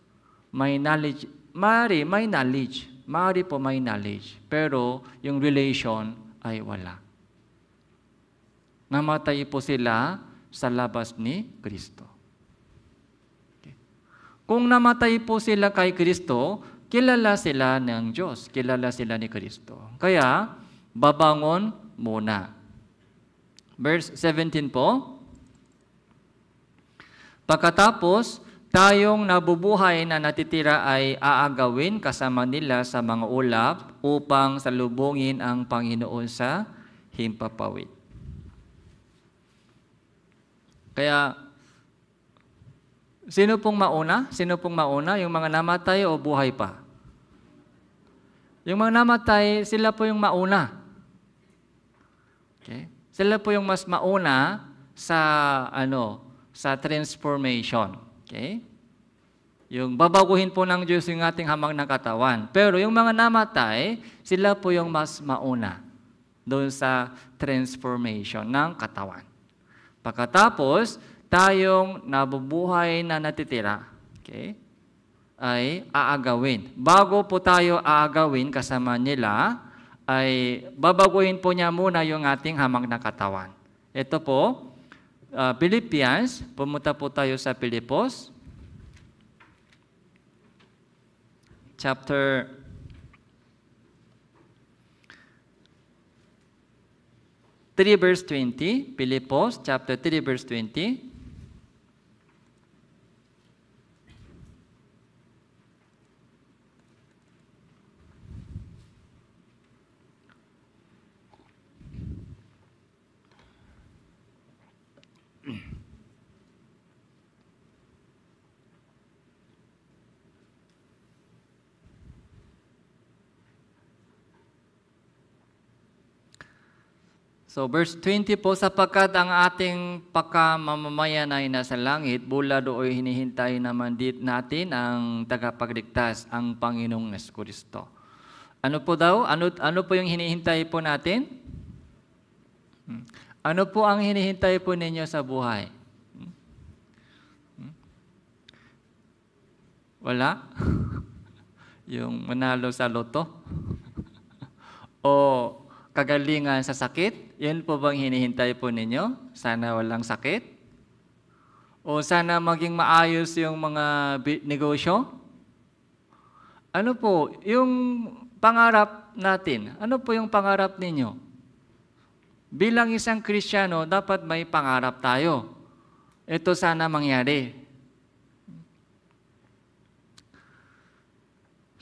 May knowledge, mari may knowledge, mari po may knowledge, pero yung relation ay wala. Namatay po sila sa labas ni Kristo. Kung namatay po sila kay Kristo, kilala sila ng Diyos, kilala sila ni Kristo. Kaya, babangon muna. Verse 17 po. Pagkatapos, tayong nabubuhay na natitira ay aagawin kasama nila sa mga ulap upang salubungin ang Panginoon sa himpapawid. Kaya Sino pong mauna? Sino pong mauna? Yung mga namatay o buhay pa? Yung mga namatay, sila po yung mauna. Okay? Sila po yung mas mauna sa ano, sa transformation. Okay? Yung babaguhin po ng Diyos yung ating hamang ng katawan. Pero yung mga namatay, sila po yung mas mauna doon sa transformation ng katawan. Pagkatapos, tayong nabubuhay na natitira, okay, ay aagawin. Bago po tayo aagawin kasama nila, ay babaguhin po niya muna yung ating hamang na katawan. Ito po, uh, Philippians, pumunta po tayo sa Pilipos, chapter Three verse 20, Philippians chapter 3 verse 20. So verse 20 po, sapagkat ang ating pakamamamayan ay nasa langit, bula dooy hinihintay naman dit natin ang tagapagligtas, ang Panginoong Kristo. Ano po daw? Ano, ano po yung hinihintay po natin? Hmm. Ano po ang hinihintay po ninyo sa buhay? Hmm. Hmm. Wala? yung manalo sa loto? o kagalingan sa sakit? Yan po bang hinihintay po ninyo? Sana walang sakit? O sana maging maayos yung mga negosyo? Ano po, yung pangarap natin, ano po yung pangarap ninyo? Bilang isang Kristiyano, dapat may pangarap tayo. Ito sana mangyari.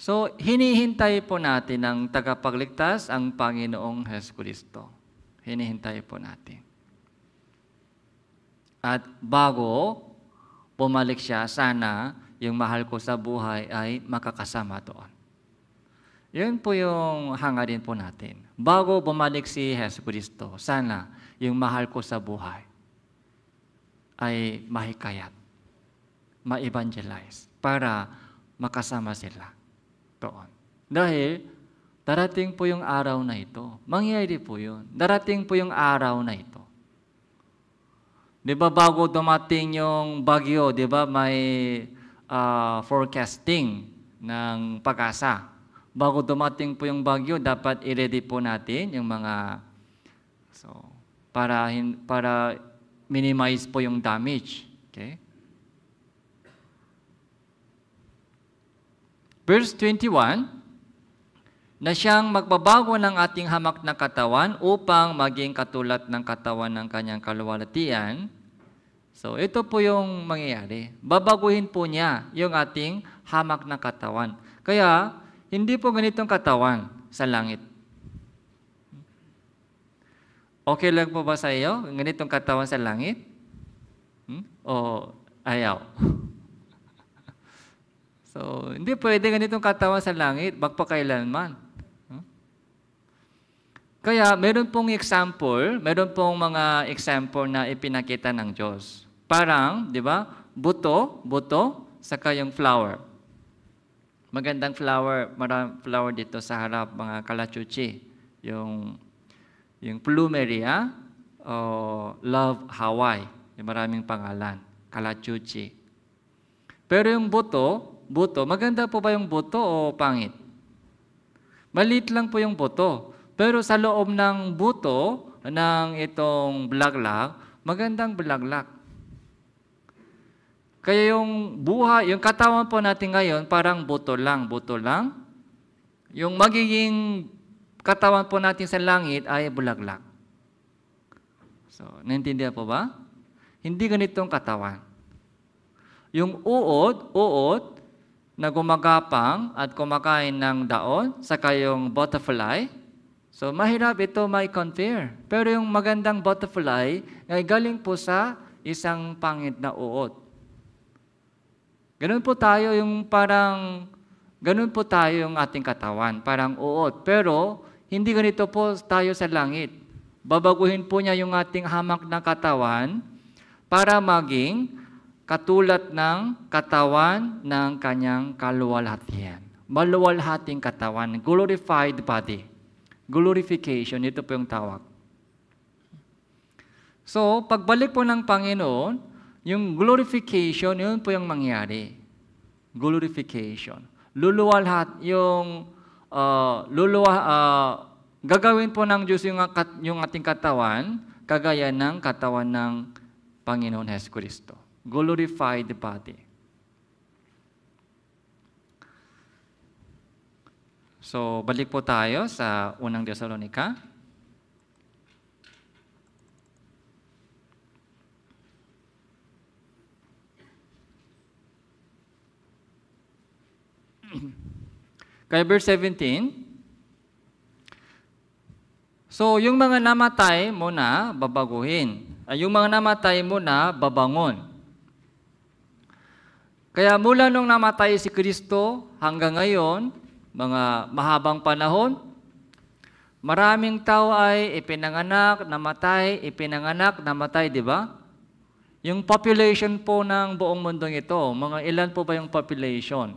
So, hinihintay po natin ang tagapagligtas, ang Panginoong Hes Kristo hinihintay po natin. At bago bumalik siya, sana yung mahal ko sa buhay ay makakasama doon. Yun po yung hangarin po natin. Bago bumalik si Jesus Kristo, sana yung mahal ko sa buhay ay mahikayat, ma-evangelize, para makasama sila doon. Dahil Darating po yung araw na ito. Mangyayari po yun. Darating po yung araw na ito. Di ba bago dumating yung bagyo, di ba may uh, forecasting ng pag-asa. Bago dumating po yung bagyo, dapat i-ready po natin yung mga so para para minimize po yung damage. Okay? Verse 21, na siyang magbabago ng ating hamak na katawan upang maging katulad ng katawan ng kanyang kaluwalatian. So, ito po yung mangyayari. Babaguhin po niya yung ating hamak na katawan. Kaya, hindi po ganitong katawan sa langit. Okay lang po ba sa iyo? Ganitong katawan sa langit? Hmm? O ayaw? so, hindi pwede ganitong katawan sa langit, magpakailanman. Kaya meron pong example, meron pong mga example na ipinakita ng Diyos. Parang, di ba, buto, buto, saka yung flower. Magandang flower, maraming flower dito sa harap, mga kalachuchi. Yung, yung plumeria, ah, o love Hawaii. Yung maraming pangalan, kalachuchi. Pero yung buto, buto, maganda po ba yung buto o pangit? Malit lang po yung buto. Pero sa loob ng buto ng itong blaglak, magandang blaglak. Kaya yung buha, yung katawan po natin ngayon, parang buto lang, buto lang. Yung magiging katawan po natin sa langit ay bulaklak. So, naintindihan po ba? Hindi ganitong katawan. Yung uod, uod, na gumagapang at kumakain ng daon, saka yung butterfly, So, mahirap ito may compare. Pero yung magandang butterfly ay galing po sa isang pangit na uot. Ganun po tayo yung parang, ganun po tayo yung ating katawan, parang uot. Pero, hindi ganito po tayo sa langit. Babaguhin po niya yung ating hamak na katawan para maging katulad ng katawan ng kanyang kaluwalhatian. Maluwalhating katawan, glorified body. Glorification, ito po yung tawag. So, pagbalik po ng Panginoon, yung glorification, yun po yung mangyari. Glorification. Luluwalhat yung uh, luluwa, uh, gagawin po ng Diyos yung, yung ating katawan, kagaya ng katawan ng Panginoon Hesus Glorified body. So, balik po tayo sa unang Thessalonica. Kaya verse 17, So, yung mga namatay muna babaguhin. Ay, yung mga namatay muna babangon. Kaya mula nung namatay si Kristo hanggang ngayon, mga mahabang panahon. Maraming tao ay ipinanganak, namatay, ipinanganak, namatay, di ba? Yung population po ng buong mundong ito, mga ilan po ba yung population?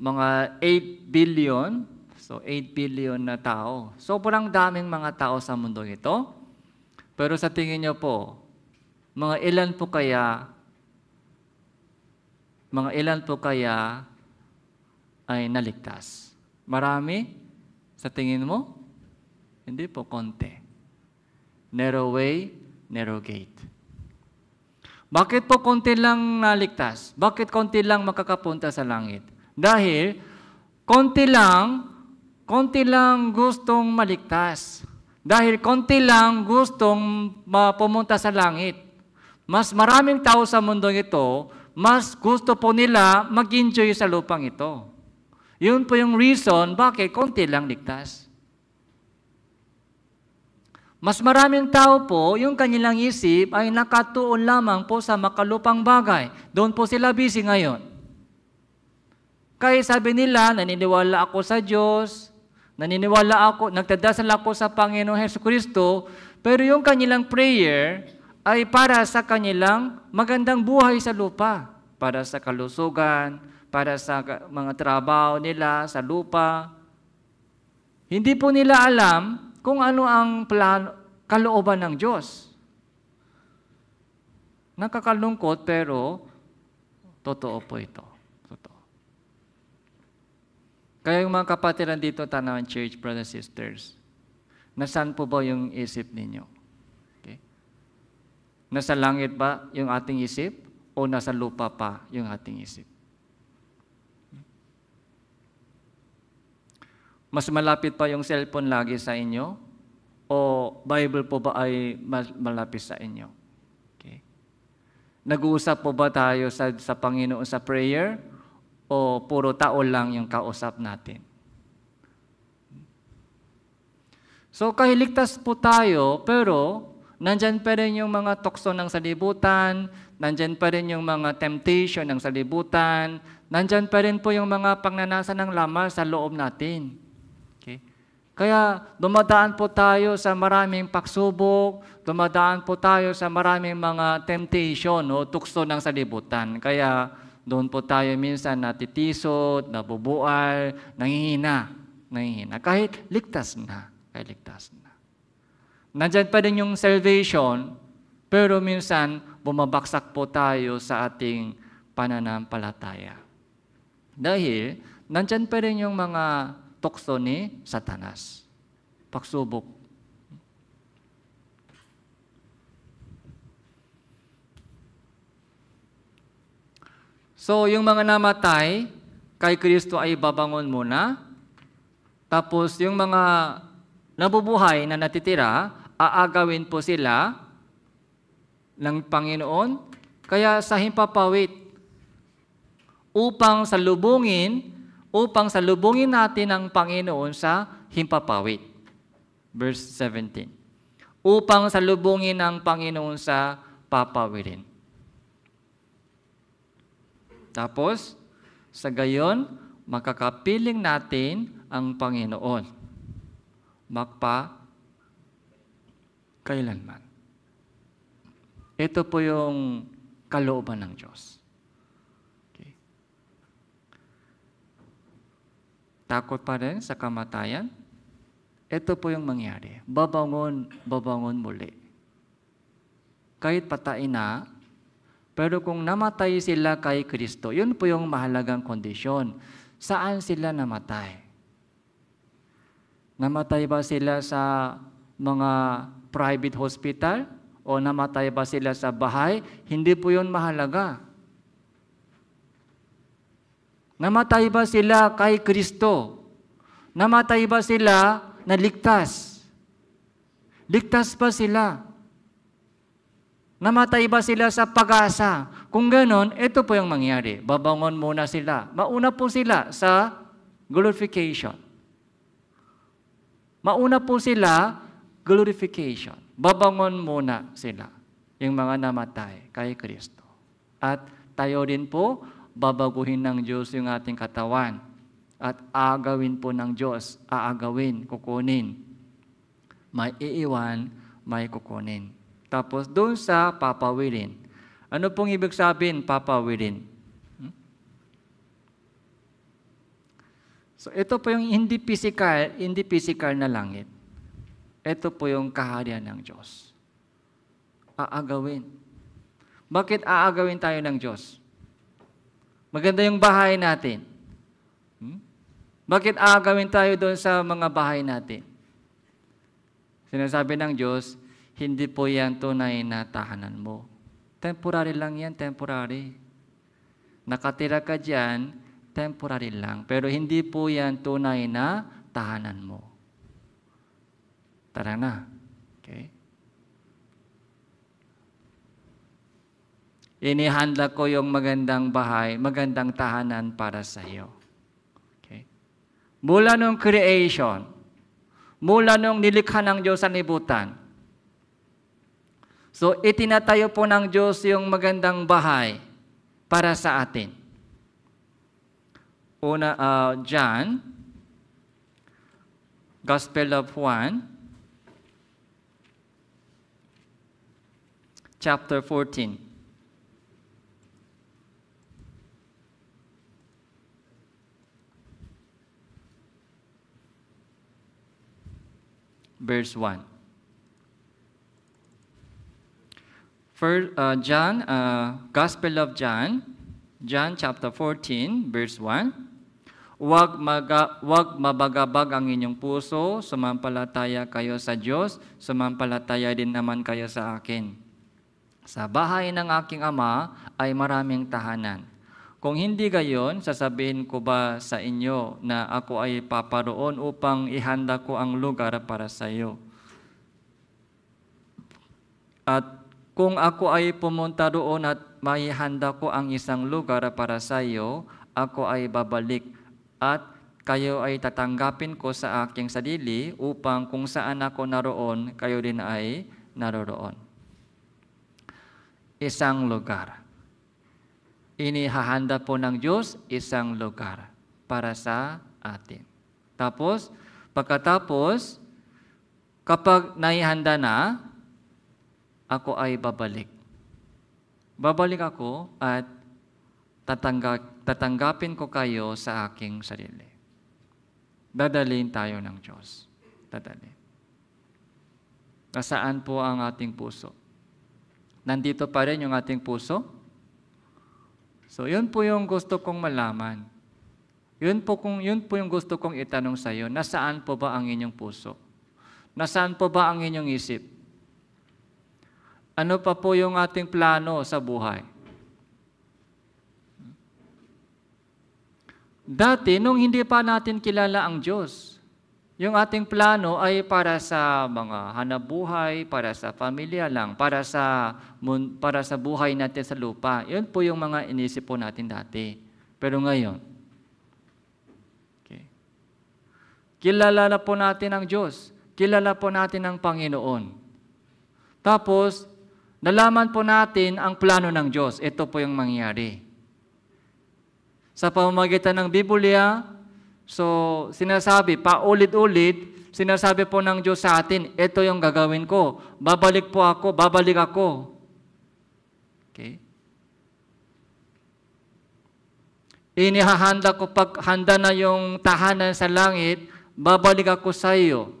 Mga 8 billion, so 8 billion na tao. So Sobrang daming mga tao sa mundong ito. Pero sa tingin niyo po, mga ilan po kaya mga ilan po kaya ay naligtas? Marami? Sa tingin mo? Hindi po, konti. Narrow way, narrow gate. Bakit po konti lang naligtas? Bakit konti lang makakapunta sa langit? Dahil konti lang, konti lang gustong maligtas. Dahil konti lang gustong pumunta sa langit. Mas maraming tao sa mundong ito, mas gusto po nila mag-enjoy sa lupang ito. Yun po yung reason bakit konti lang ligtas. Mas maraming tao po, yung kanilang isip ay nakatuon lamang po sa makalupang bagay. Doon po sila busy ngayon. Kaya sabi nila, naniniwala ako sa Diyos, naniniwala ako, nagtadasal ako sa Panginoong Heso Kristo, pero yung kanilang prayer ay para sa kanilang magandang buhay sa lupa, para sa kalusugan, para sa mga trabaho nila, sa lupa. Hindi po nila alam kung ano ang plano, kalooban ng Diyos. Nakakalungkot pero totoo po ito. Totoo. Kaya yung mga kapatid dito, Tanawan Church, brothers and sisters, nasaan po ba yung isip ninyo? Okay. Nasa langit ba yung ating isip o nasa lupa pa yung ating isip? Mas malapit pa yung cellphone lagi sa inyo? O Bible po ba ay malapit sa inyo? Okay. Nag-uusap po ba tayo sa, sa Panginoon sa prayer? O puro tao lang yung kausap natin? So kahiligtas po tayo, pero nandyan pa rin yung mga tukso ng salibutan, nandyan pa rin yung mga temptation ng salibutan, nandyan pa rin po yung mga pagnanasa ng laman sa loob natin. Kaya dumadaan po tayo sa maraming pagsubok, dumadaan po tayo sa maraming mga temptation o tukso ng salibutan. Kaya doon po tayo minsan natitisot, nabubual, nangihina, nangihina. Kahit ligtas na, kahit ligtas na. Nandyan pa din yung salvation, pero minsan bumabaksak po tayo sa ating pananampalataya. Dahil nandyan pa rin yung mga tokso ni Satanas. Pagsubok. So, yung mga namatay kay Kristo ay babangon muna. Tapos, yung mga nabubuhay na natitira, aagawin po sila ng Panginoon. Kaya sa himpapawit, upang salubungin upang salubungin natin ang Panginoon sa himpapawid. Verse 17. Upang salubungin ang Panginoon sa papawirin. Tapos, sa gayon, makakapiling natin ang Panginoon. Magpa kailanman. Ito po yung kalooban ng Diyos. takot pa rin sa kamatayan, ito po yung mangyari. Babangon, babangon muli. Kahit patay na, pero kung namatay sila kay Kristo, yun po yung mahalagang kondisyon. Saan sila namatay? Namatay ba sila sa mga private hospital? O namatay ba sila sa bahay? Hindi po yun mahalaga. Namatay ba sila kay Kristo? Namatay ba sila na ligtas? Ligtas ba sila? Namatay ba sila sa pag-asa? Kung ganon, ito po yung mangyari. Babangon muna sila. Mauna po sila sa glorification. Mauna po sila glorification. Babangon muna sila. Yung mga namatay kay Kristo. At tayo din po, babaguhin ng Diyos yung ating katawan. At agawin po ng Diyos, aagawin, kukunin. May iiwan, may kukunin. Tapos doon sa papawilin. Ano pong ibig sabihin papawilin? Hmm? So ito po yung hindi physical, hindi physical na langit. Ito po yung kaharian ng Diyos. Aagawin. Bakit aagawin tayo ng Diyos? Maganda yung bahay natin. Hmm? Bakit aagawin tayo doon sa mga bahay natin? Sinasabi ng Diyos, hindi po yan tunay na tahanan mo. Temporary lang yan, temporary. Nakatira ka dyan, temporary lang. Pero hindi po yan tunay na tahanan mo. Tara na. Okay? Inihandla ko yung magandang bahay, magandang tahanan para sa iyo. Okay? Mula nung creation, mula nung nilikha ng Diyos sa libutan, so itinatayo po ng Diyos yung magandang bahay para sa atin. Una, uh, John, Gospel of Juan, chapter 14. verse 1. For uh, John, uh, Gospel of John, John chapter 14, verse 1. Huwag, maga, wag mabagabag ang inyong puso, sumampalataya kayo sa Diyos, sumampalataya din naman kayo sa akin. Sa bahay ng aking ama ay maraming tahanan. Kung hindi gayon, sasabihin ko ba sa inyo na ako ay paparoon upang ihanda ko ang lugar para sa iyo? At kung ako ay pumunta doon at maihanda ko ang isang lugar para sa iyo, ako ay babalik at kayo ay tatanggapin ko sa aking sadili upang kung saan ako naroon, kayo din ay naroroon. Isang lugar inihahanda po ng Diyos isang lugar para sa atin. Tapos, pagkatapos, kapag naihanda na, ako ay babalik. Babalik ako at tatanggap, tatanggapin ko kayo sa aking sarili. Dadalhin tayo ng Diyos. Dadalhin. Nasaan po ang ating puso? Nandito pa rin yung ating puso? So, yun po yung gusto kong malaman. Yun po, kung, yun po yung gusto kong itanong sa iyo. Nasaan po ba ang inyong puso? Nasaan po ba ang inyong isip? Ano pa po yung ating plano sa buhay? Dati, nung hindi pa natin kilala ang Diyos, yung ating plano ay para sa mga hanabuhay, para sa pamilya lang, para sa, para sa buhay natin sa lupa. Yun po yung mga inisip po natin dati. Pero ngayon, okay, kilala na po natin ang Diyos. Kilala po natin ang Panginoon. Tapos, nalaman po natin ang plano ng Diyos. Ito po yung mangyari. Sa pamamagitan ng Biblia, So, sinasabi, paulit-ulit, sinasabi po ng Diyos sa atin, ito yung gagawin ko. Babalik po ako, babalik ako. Okay? Inihahanda ko, pag handa na yung tahanan sa langit, babalik ako sa iyo.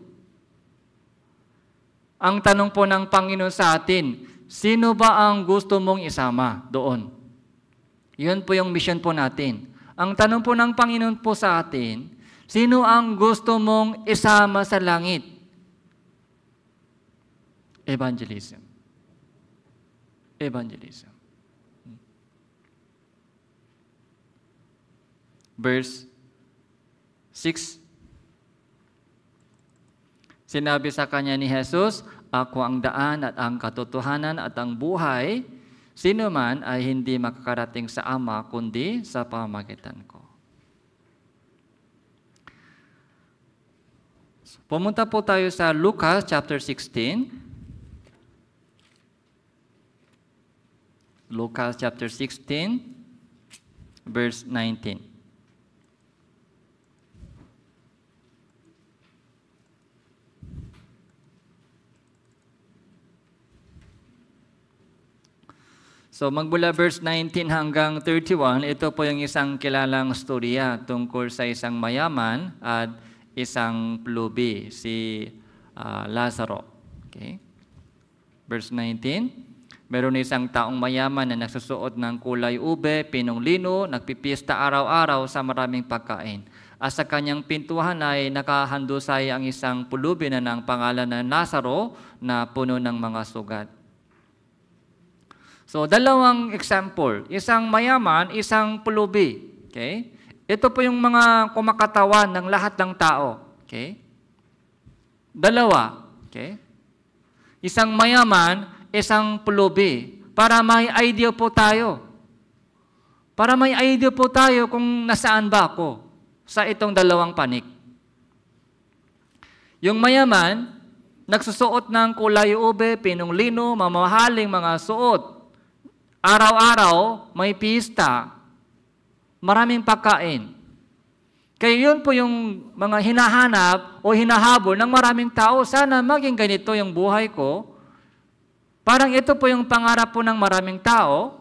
Ang tanong po ng Panginoon sa atin, sino ba ang gusto mong isama doon? Yun po yung mission po natin. Ang tanong po ng Panginoon po sa atin, sino ang gusto mong isama sa langit? Evangelism. Evangelism. Verse 6. Sinabi sa kanya ni Jesus, Ako ang daan at ang katotohanan at ang buhay Sino man ay hindi makakarating sa Ama kundi sa pamagitan ko. Pumunta po tayo sa Lucas chapter 16. Lucas chapter 16 verse 19. So magmula verse 19 hanggang 31, ito po yung isang kilalang storya tungkol sa isang mayaman at isang plubi, si uh, Lazaro. Okay? Verse 19, meron isang taong mayaman na nagsusuot ng kulay ube, pinong lino, nagpipista araw-araw sa maraming pagkain. At sa kanyang pintuhan ay nakahandusay ang isang pulubi na ng pangalan na Lazaro na puno ng mga sugat. So, dalawang example. Isang mayaman, isang pulubi. Okay? Ito po yung mga kumakatawan ng lahat ng tao. Okay? Dalawa. Okay? Isang mayaman, isang pulubi. Para may idea po tayo. Para may idea po tayo kung nasaan ba ako sa itong dalawang panik. Yung mayaman, nagsusuot ng kulay ube, pinong lino, mamahaling mga suot Araw-araw, may pista. Maraming pagkain. Kaya yun po yung mga hinahanap o hinahabol ng maraming tao. Sana maging ganito yung buhay ko. Parang ito po yung pangarap po ng maraming tao.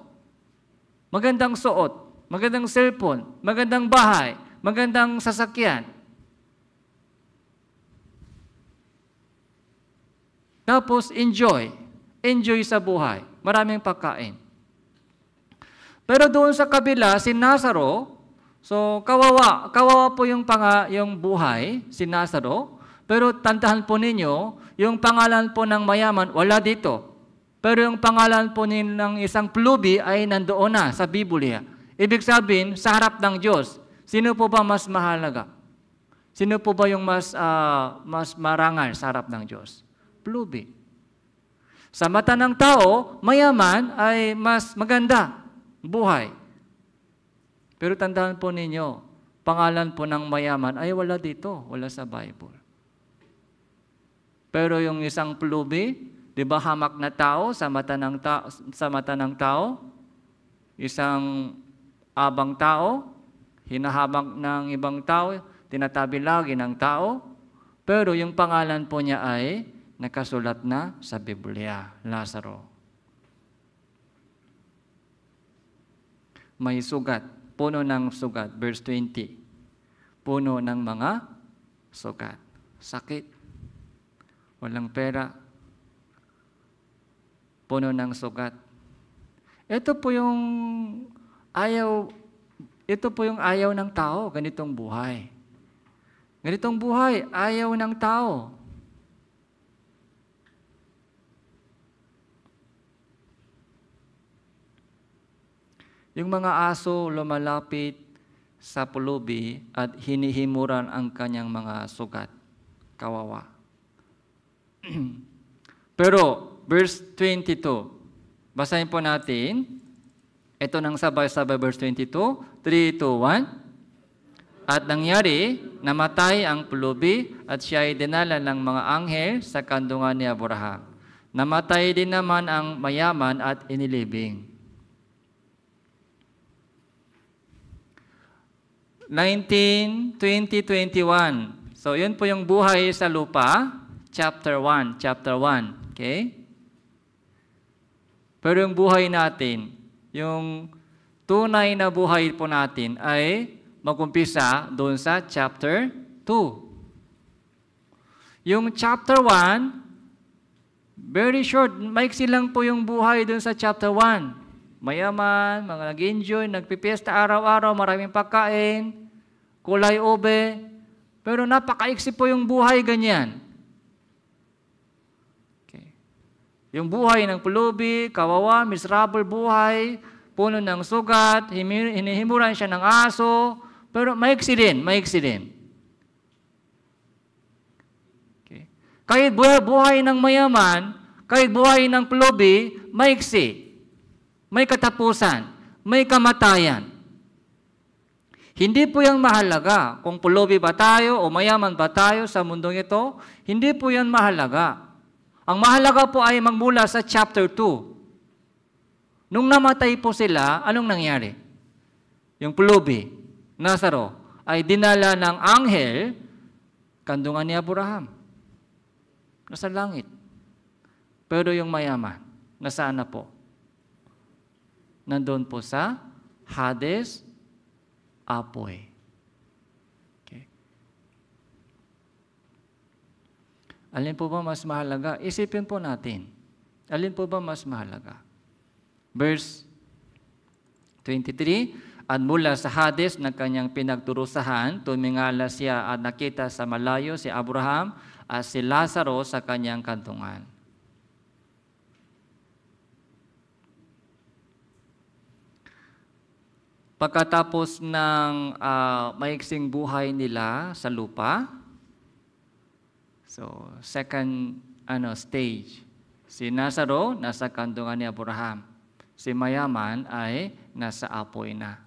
Magandang suot, magandang cellphone, magandang bahay, magandang sasakyan. Tapos enjoy. Enjoy sa buhay. Maraming pagkain. Pero doon sa kabila, si Nazaro, so kawawa, kawawa po yung, panga, yung buhay, si Nazaro. Pero tantahan po ninyo, yung pangalan po ng mayaman, wala dito. Pero yung pangalan po ng isang plubi ay nandoon na sa Biblia. Ibig sabihin, sa harap ng Diyos, sino po ba mas mahalaga? Sino po ba yung mas, uh, mas marangal sa harap ng Diyos? Plubi. Sa mata ng tao, mayaman ay mas maganda buhay. Pero tandaan po ninyo, pangalan po ng mayaman ay wala dito, wala sa Bible. Pero yung isang plubi, 'di ba hamak na tao sa mata ng tao, sa mata ng tao, isang abang tao, hinahamak ng ibang tao, tinatabi lagi ng tao, pero yung pangalan po niya ay nakasulat na sa Biblia, Lazaro. may sugat, puno ng sugat. Verse 20, puno ng mga sugat. Sakit. Walang pera. Puno ng sugat. Ito po yung ayaw, ito po yung ayaw ng tao, ganitong buhay. Ganitong buhay, ayaw ng tao. Yung mga aso lumalapit sa pulubi at hinihimuran ang kanyang mga sugat. Kawawa. Pero, verse 22, basahin po natin. Ito nang sabay-sabay verse 22, 3, 2, 1. At nangyari, namatay ang pulubi at siya ay dinala ng mga anghel sa kandungan ni Abraham. Namatay din naman ang mayaman at inilibing. 19, 20, 21. So, yun po yung buhay sa lupa, chapter 1, chapter 1. Okay? Pero yung buhay natin, yung tunay na buhay po natin ay magumpisa doon sa chapter 2. Yung chapter 1, very short, maiksi lang po yung buhay doon sa chapter 1 mayaman, mga nag-enjoy, nagpipiesta araw-araw, maraming pagkain, kulay ube, pero napakaiksi po yung buhay ganyan. Okay. Yung buhay ng pulubi, kawawa, miserable buhay, puno ng sugat, hinihimuran siya ng aso, pero maiksi din, maiksi din. Okay. Kahit buhay, buhay ng mayaman, kahit buhay ng pulubi, maiksi may katapusan, may kamatayan. Hindi po yan mahalaga kung pulubi ba tayo o mayaman ba tayo sa mundong ito. Hindi po yan mahalaga. Ang mahalaga po ay magmula sa chapter 2. Nung namatay po sila, anong nangyari? Yung pulubi, Nazaro, ay dinala ng anghel, kandungan ni Abraham. Nasa langit. Pero yung mayaman, nasaan na po? nandoon po sa Hades, apoy. Okay. Alin po ba mas mahalaga? Isipin po natin. Alin po ba mas mahalaga? Verse 23, at mula sa Hades na kanyang pinagdurusahan, tumingala siya at nakita sa malayo si Abraham at si Lazaro sa kanyang kantungan. Pagkatapos ng uh, maiksing buhay nila sa lupa, so second ano stage, si Nazaro nasa kandungan ni Abraham. Si Mayaman ay nasa apoy na.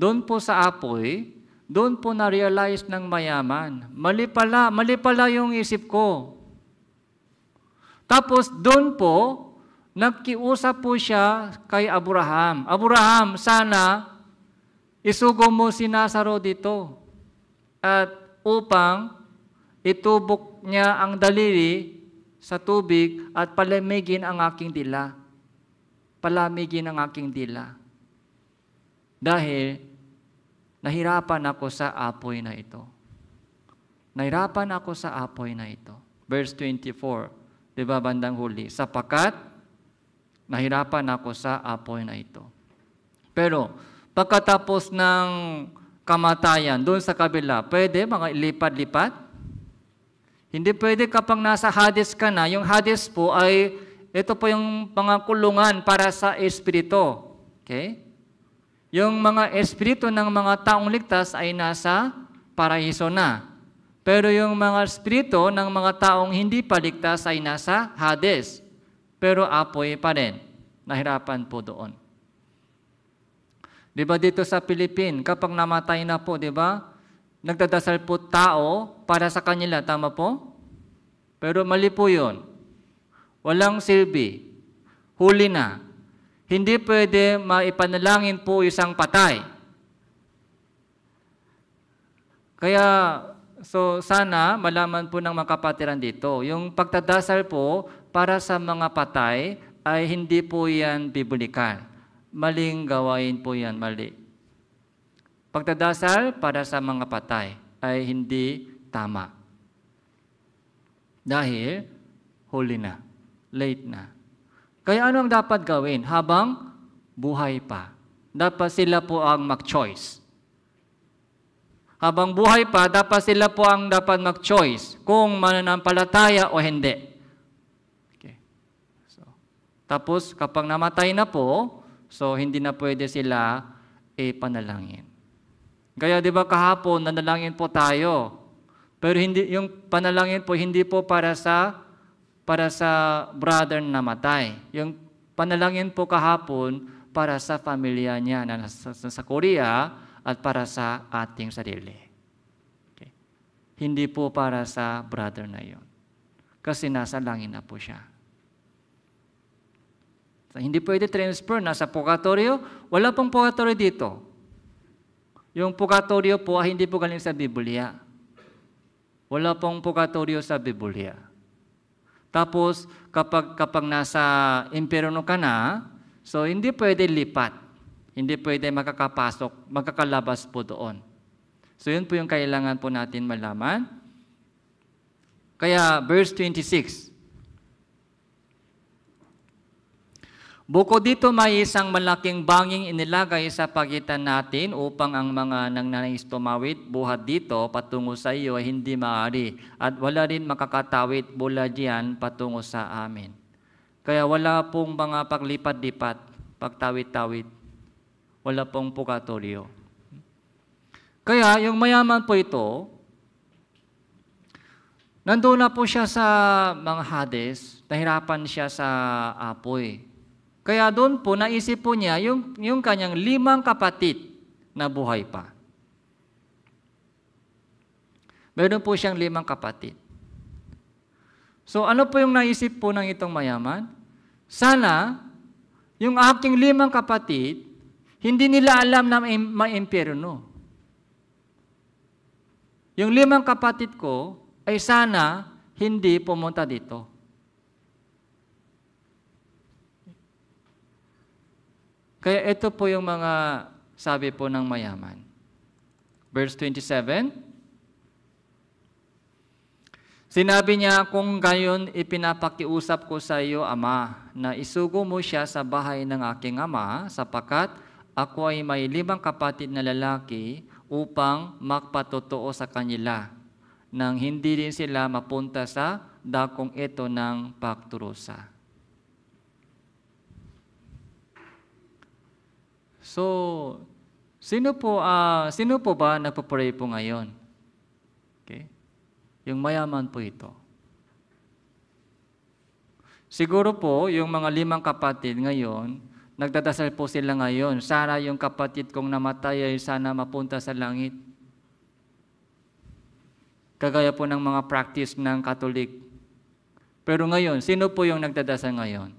Doon po sa apoy, doon po na-realize ng mayaman. Mali pala, mali pala yung isip ko. Tapos doon po, nagkiusap po siya kay Abraham. Abraham, sana Isugo mo si Nazaro dito at upang itubok niya ang daliri sa tubig at palamigin ang aking dila. Palamigin ang aking dila. Dahil nahirapan ako sa apoy na ito. Nahirapan ako sa apoy na ito. Verse 24, di ba bandang huli? Sapakat, nahirapan ako sa apoy na ito. Pero, Pagkatapos ng kamatayan, doon sa kabila, pwede mga ilipad-lipad? Hindi pwede kapag nasa Hades ka na. Yung Hades po ay, ito po yung mga kulungan para sa Espiritu. Okay? Yung mga Espiritu ng mga taong ligtas ay nasa paraiso na. Pero yung mga espiritu ng mga taong hindi paligtas ay nasa Hades. Pero apoy pa rin. Nahirapan po doon. 'Di ba dito sa Philippines, kapag namatay na po, 'di ba? Nagdadasal po tao para sa kanila, tama po? Pero mali po 'yon. Walang silbi. Huli na. Hindi pwede maipanalangin po isang patay. Kaya, so sana malaman po ng mga kapatiran dito, yung pagtadasal po para sa mga patay ay hindi po yan bibulikal. Maling gawain po yan, mali. Pagdadasal para sa mga patay ay hindi tama. Dahil huli na, late na. Kaya ano ang dapat gawin habang buhay pa? Dapat sila po ang mag-choice. Habang buhay pa, dapat sila po ang dapat mag-choice kung mananampalataya o hindi. Okay. So, tapos kapag namatay na po, So, hindi na pwede sila ipanalangin. Kaya 'di ba kahapon nanalangin po tayo. Pero hindi yung panalangin po hindi po para sa para sa brother na matay. Yung panalangin po kahapon para sa pamilya niya na nasa, sa Korea at para sa ating sarili. Okay. Hindi po para sa brother na yon. Kasi nasa langin na po siya. So, hindi pwede transfer. Nasa purgatorio, wala pong purgatorio dito. Yung purgatorio po ay hindi po galing sa Biblia. Wala pong purgatorio sa Biblia. Tapos, kapag, kapag nasa imperno ka na, so hindi pwede lipat. Hindi pwede makakapasok, magkakalabas po doon. So yun po yung kailangan po natin malaman. Kaya verse 26, Bukod dito, may isang malaking banging inilagay sa pagitan natin upang ang mga nangnanais tumawid buhat dito patungo sa iyo ay hindi maari at wala rin makakatawid mula diyan patungo sa amin. Kaya wala pong mga paglipat-lipat, pagtawid-tawid. Wala pong purgatorio. Kaya yung mayaman po ito, nandoon na po siya sa mga Hades, nahirapan siya sa apoy. Kaya doon po, naisip po niya yung, yung kanyang limang kapatid na buhay pa. Meron po siyang limang kapatid. So ano po yung naisip po ng itong mayaman? Sana, yung aking limang kapatid, hindi nila alam na no? Yung limang kapatid ko, ay sana hindi pumunta dito. Kaya ito po yung mga sabi po ng mayaman. Verse 27, Sinabi niya, kung gayon ipinapakiusap ko sa iyo, Ama, na isugo mo siya sa bahay ng aking ama, sapakat ako ay may limang kapatid na lalaki upang magpatotoo sa kanila, nang hindi din sila mapunta sa dakong ito ng pakturusa. So, sino po, uh, sino po ba nagpo-pray po ngayon? Okay? Yung mayaman po ito. Siguro po, yung mga limang kapatid ngayon, nagdadasal po sila ngayon. Sana yung kapatid kong namatay ay sana mapunta sa langit. Kagaya po ng mga practice ng Katolik. Pero ngayon, sino po yung nagdadasal ngayon?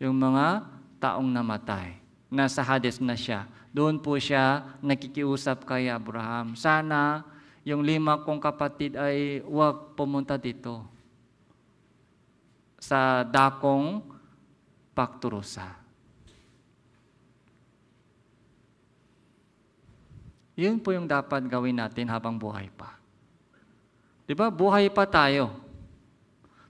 Yung mga taong namatay nasa Hades na siya. Doon po siya nakikiusap kay Abraham. Sana yung lima kong kapatid ay huwag pumunta dito sa dakong pakturusa. Yun po yung dapat gawin natin habang buhay pa. Di ba? Buhay pa tayo.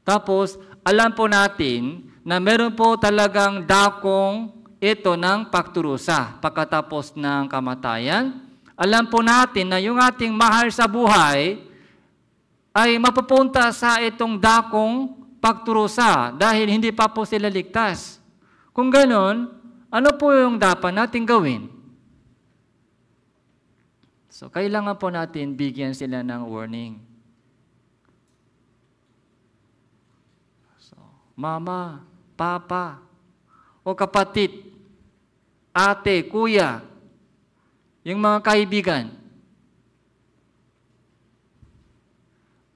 Tapos, alam po natin na meron po talagang dakong ito ng pagturusa pagkatapos ng kamatayan. Alam po natin na yung ating mahal sa buhay ay mapupunta sa itong dakong pagturusa dahil hindi pa po sila ligtas. Kung ganon, ano po yung dapat natin gawin? So, kailangan po natin bigyan sila ng warning. So, mama, papa, o kapatid, ate, kuya, yung mga kaibigan,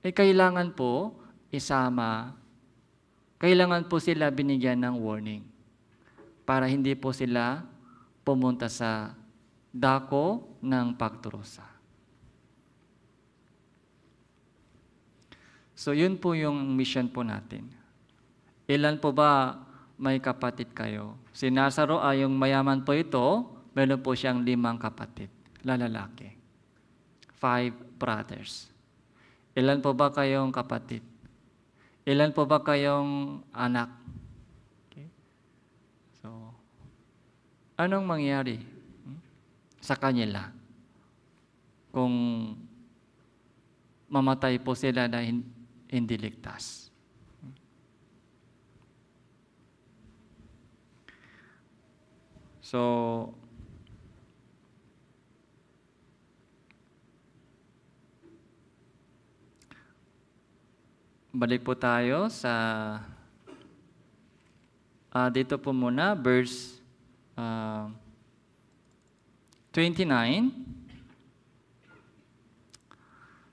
eh kailangan po isama, kailangan po sila binigyan ng warning para hindi po sila pumunta sa dako ng pagturusa. So yun po yung mission po natin. Ilan po ba may kapatid kayo. Si Nazaro ay ah, yung mayaman po ito, meron po siyang limang kapatid, lalalaki. Five brothers. Ilan po ba kayong kapatid? Ilan po ba kayong anak? Okay. So, anong mangyari hmm, sa kanila kung mamatay po sila na hindi ligtas? So, balik po tayo sa uh, dito po muna verse uh, ah, 29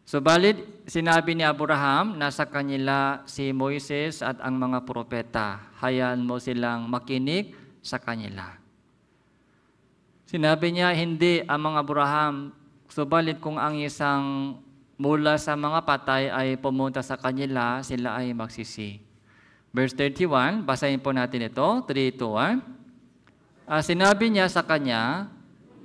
So balit sinabi ni Abraham nasa kanila si Moises at ang mga propeta hayaan mo silang makinig sa kanila Sinabi niya, hindi ang mga Abraham, subalit kung ang isang mula sa mga patay ay pumunta sa kanila, sila ay magsisi. Verse 31, basahin po natin ito, 3 to 1. sinabi niya sa kanya,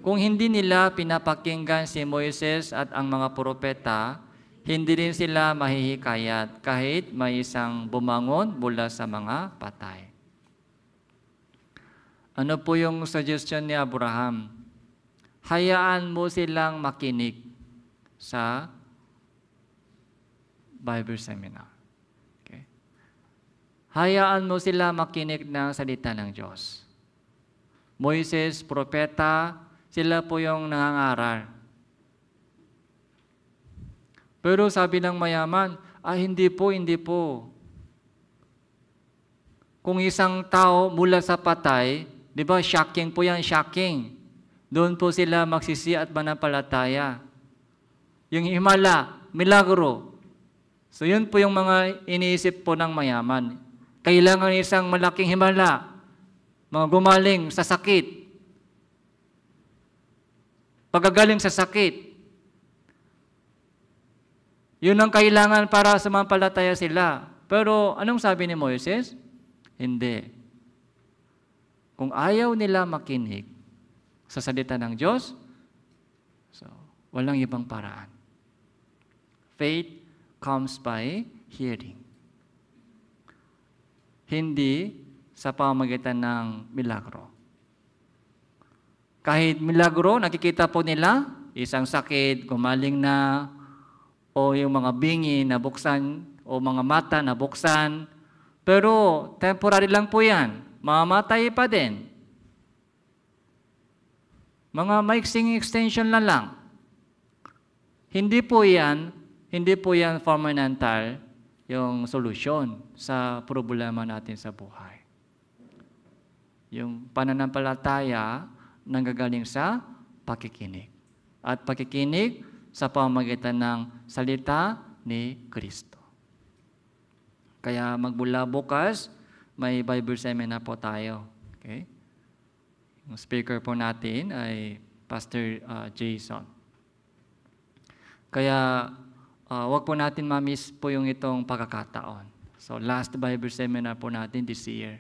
kung hindi nila pinapakinggan si Moises at ang mga propeta, hindi rin sila mahihikayat kahit may isang bumangon mula sa mga patay. Ano po yung suggestion ni Abraham? Hayaan mo silang makinig sa Bible Seminar. Okay? Hayaan mo sila makinig ng salita ng Diyos. Moises, propeta, sila po yung nangangaral. Pero sabi ng mayaman, ah hindi po, hindi po. Kung isang tao mula sa patay, Di ba? Shocking po yan, shocking. Doon po sila magsisi at manampalataya. Yung himala, milagro. So yun po yung mga iniisip po ng mayaman. Kailangan isang malaking himala, mga gumaling sa sakit, pagagaling sa sakit. Yun ang kailangan para sumampalataya sila. Pero anong sabi ni Moises? Hindi. Kung ayaw nila makinig sa salita ng Diyos, so, walang ibang paraan. Faith comes by hearing. Hindi sa pamamagitan ng milagro. Kahit milagro, nakikita po nila, isang sakit, gumaling na, o yung mga bingi na buksan, o mga mata na buksan. Pero temporary lang po yan mamatay pa din. Mga maiksing extension na lang. Hindi po yan, hindi po yan fundamental yung solusyon sa problema natin sa buhay. Yung pananampalataya nanggagaling sa pakikinig. At pakikinig sa pamagitan ng salita ni Kristo. Kaya magbula bukas, may Bible seminar po tayo. Okay? Yung speaker po natin ay Pastor uh, Jason. Kaya uh, wag po natin ma-miss po yung itong pagkakataon. So last Bible seminar po natin this year.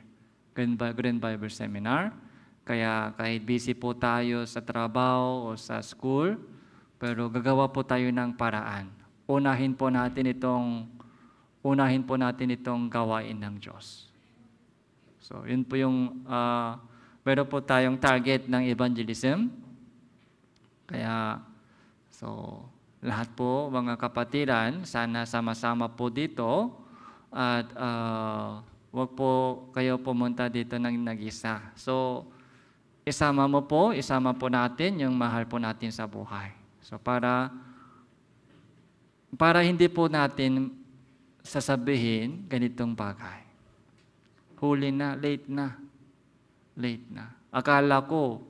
Grand, Bible Seminar. Kaya kahit busy po tayo sa trabaho o sa school, pero gagawa po tayo ng paraan. Unahin po natin itong unahin po natin itong gawain ng Diyos. So, yun po yung uh, meron po tayong target ng evangelism. Kaya, so, lahat po mga kapatiran, sana sama-sama po dito at uh, ah, wag po kayo pumunta dito ng nag-isa. So, isama mo po, isama po natin yung mahal po natin sa buhay. So, para para hindi po natin sasabihin ganitong bagay huli na, late na, late na. Akala ko,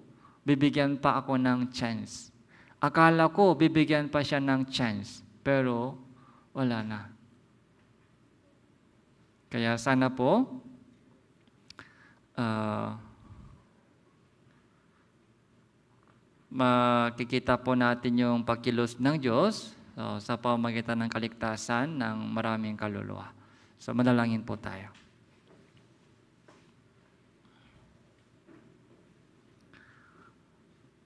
bibigyan pa ako ng chance. Akala ko, bibigyan pa siya ng chance. Pero, wala na. Kaya sana po, uh, makikita po natin yung pagkilos ng Diyos so, ah, sa pamagitan ng kaligtasan ng maraming kaluluwa. So manalangin po tayo.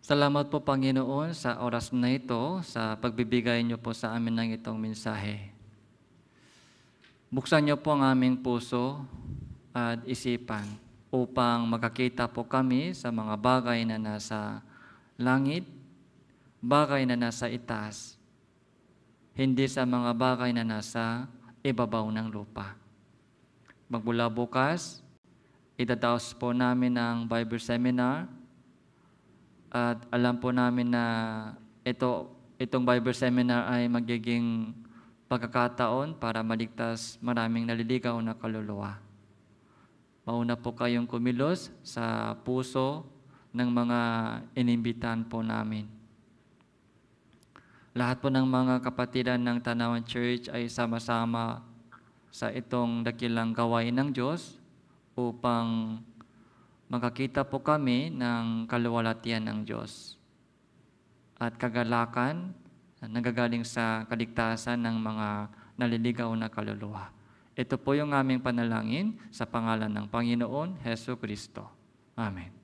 Salamat po Panginoon sa oras na ito, sa pagbibigay niyo po sa amin ng itong mensahe. Buksan niyo po ang aming puso at isipan upang makakita po kami sa mga bagay na nasa langit, bagay na nasa itaas, hindi sa mga bagay na nasa ibabaw ng lupa. Magmula bukas, idadaos po namin ang Bible Seminar at alam po namin na ito, itong Bible Seminar ay magiging pagkakataon para maligtas maraming naliligaw na kaluluwa. Mauna po kayong kumilos sa puso ng mga inimbitan po namin. Lahat po ng mga kapatidan ng Tanawan Church ay sama-sama sa itong dakilang gawain ng Diyos upang makakita po kami ng kaluwalatian ng Diyos at kagalakan na nagagaling sa kaligtasan ng mga naliligaw na kaluluwa. Ito po yung aming panalangin sa pangalan ng Panginoon Heso Kristo. Amen.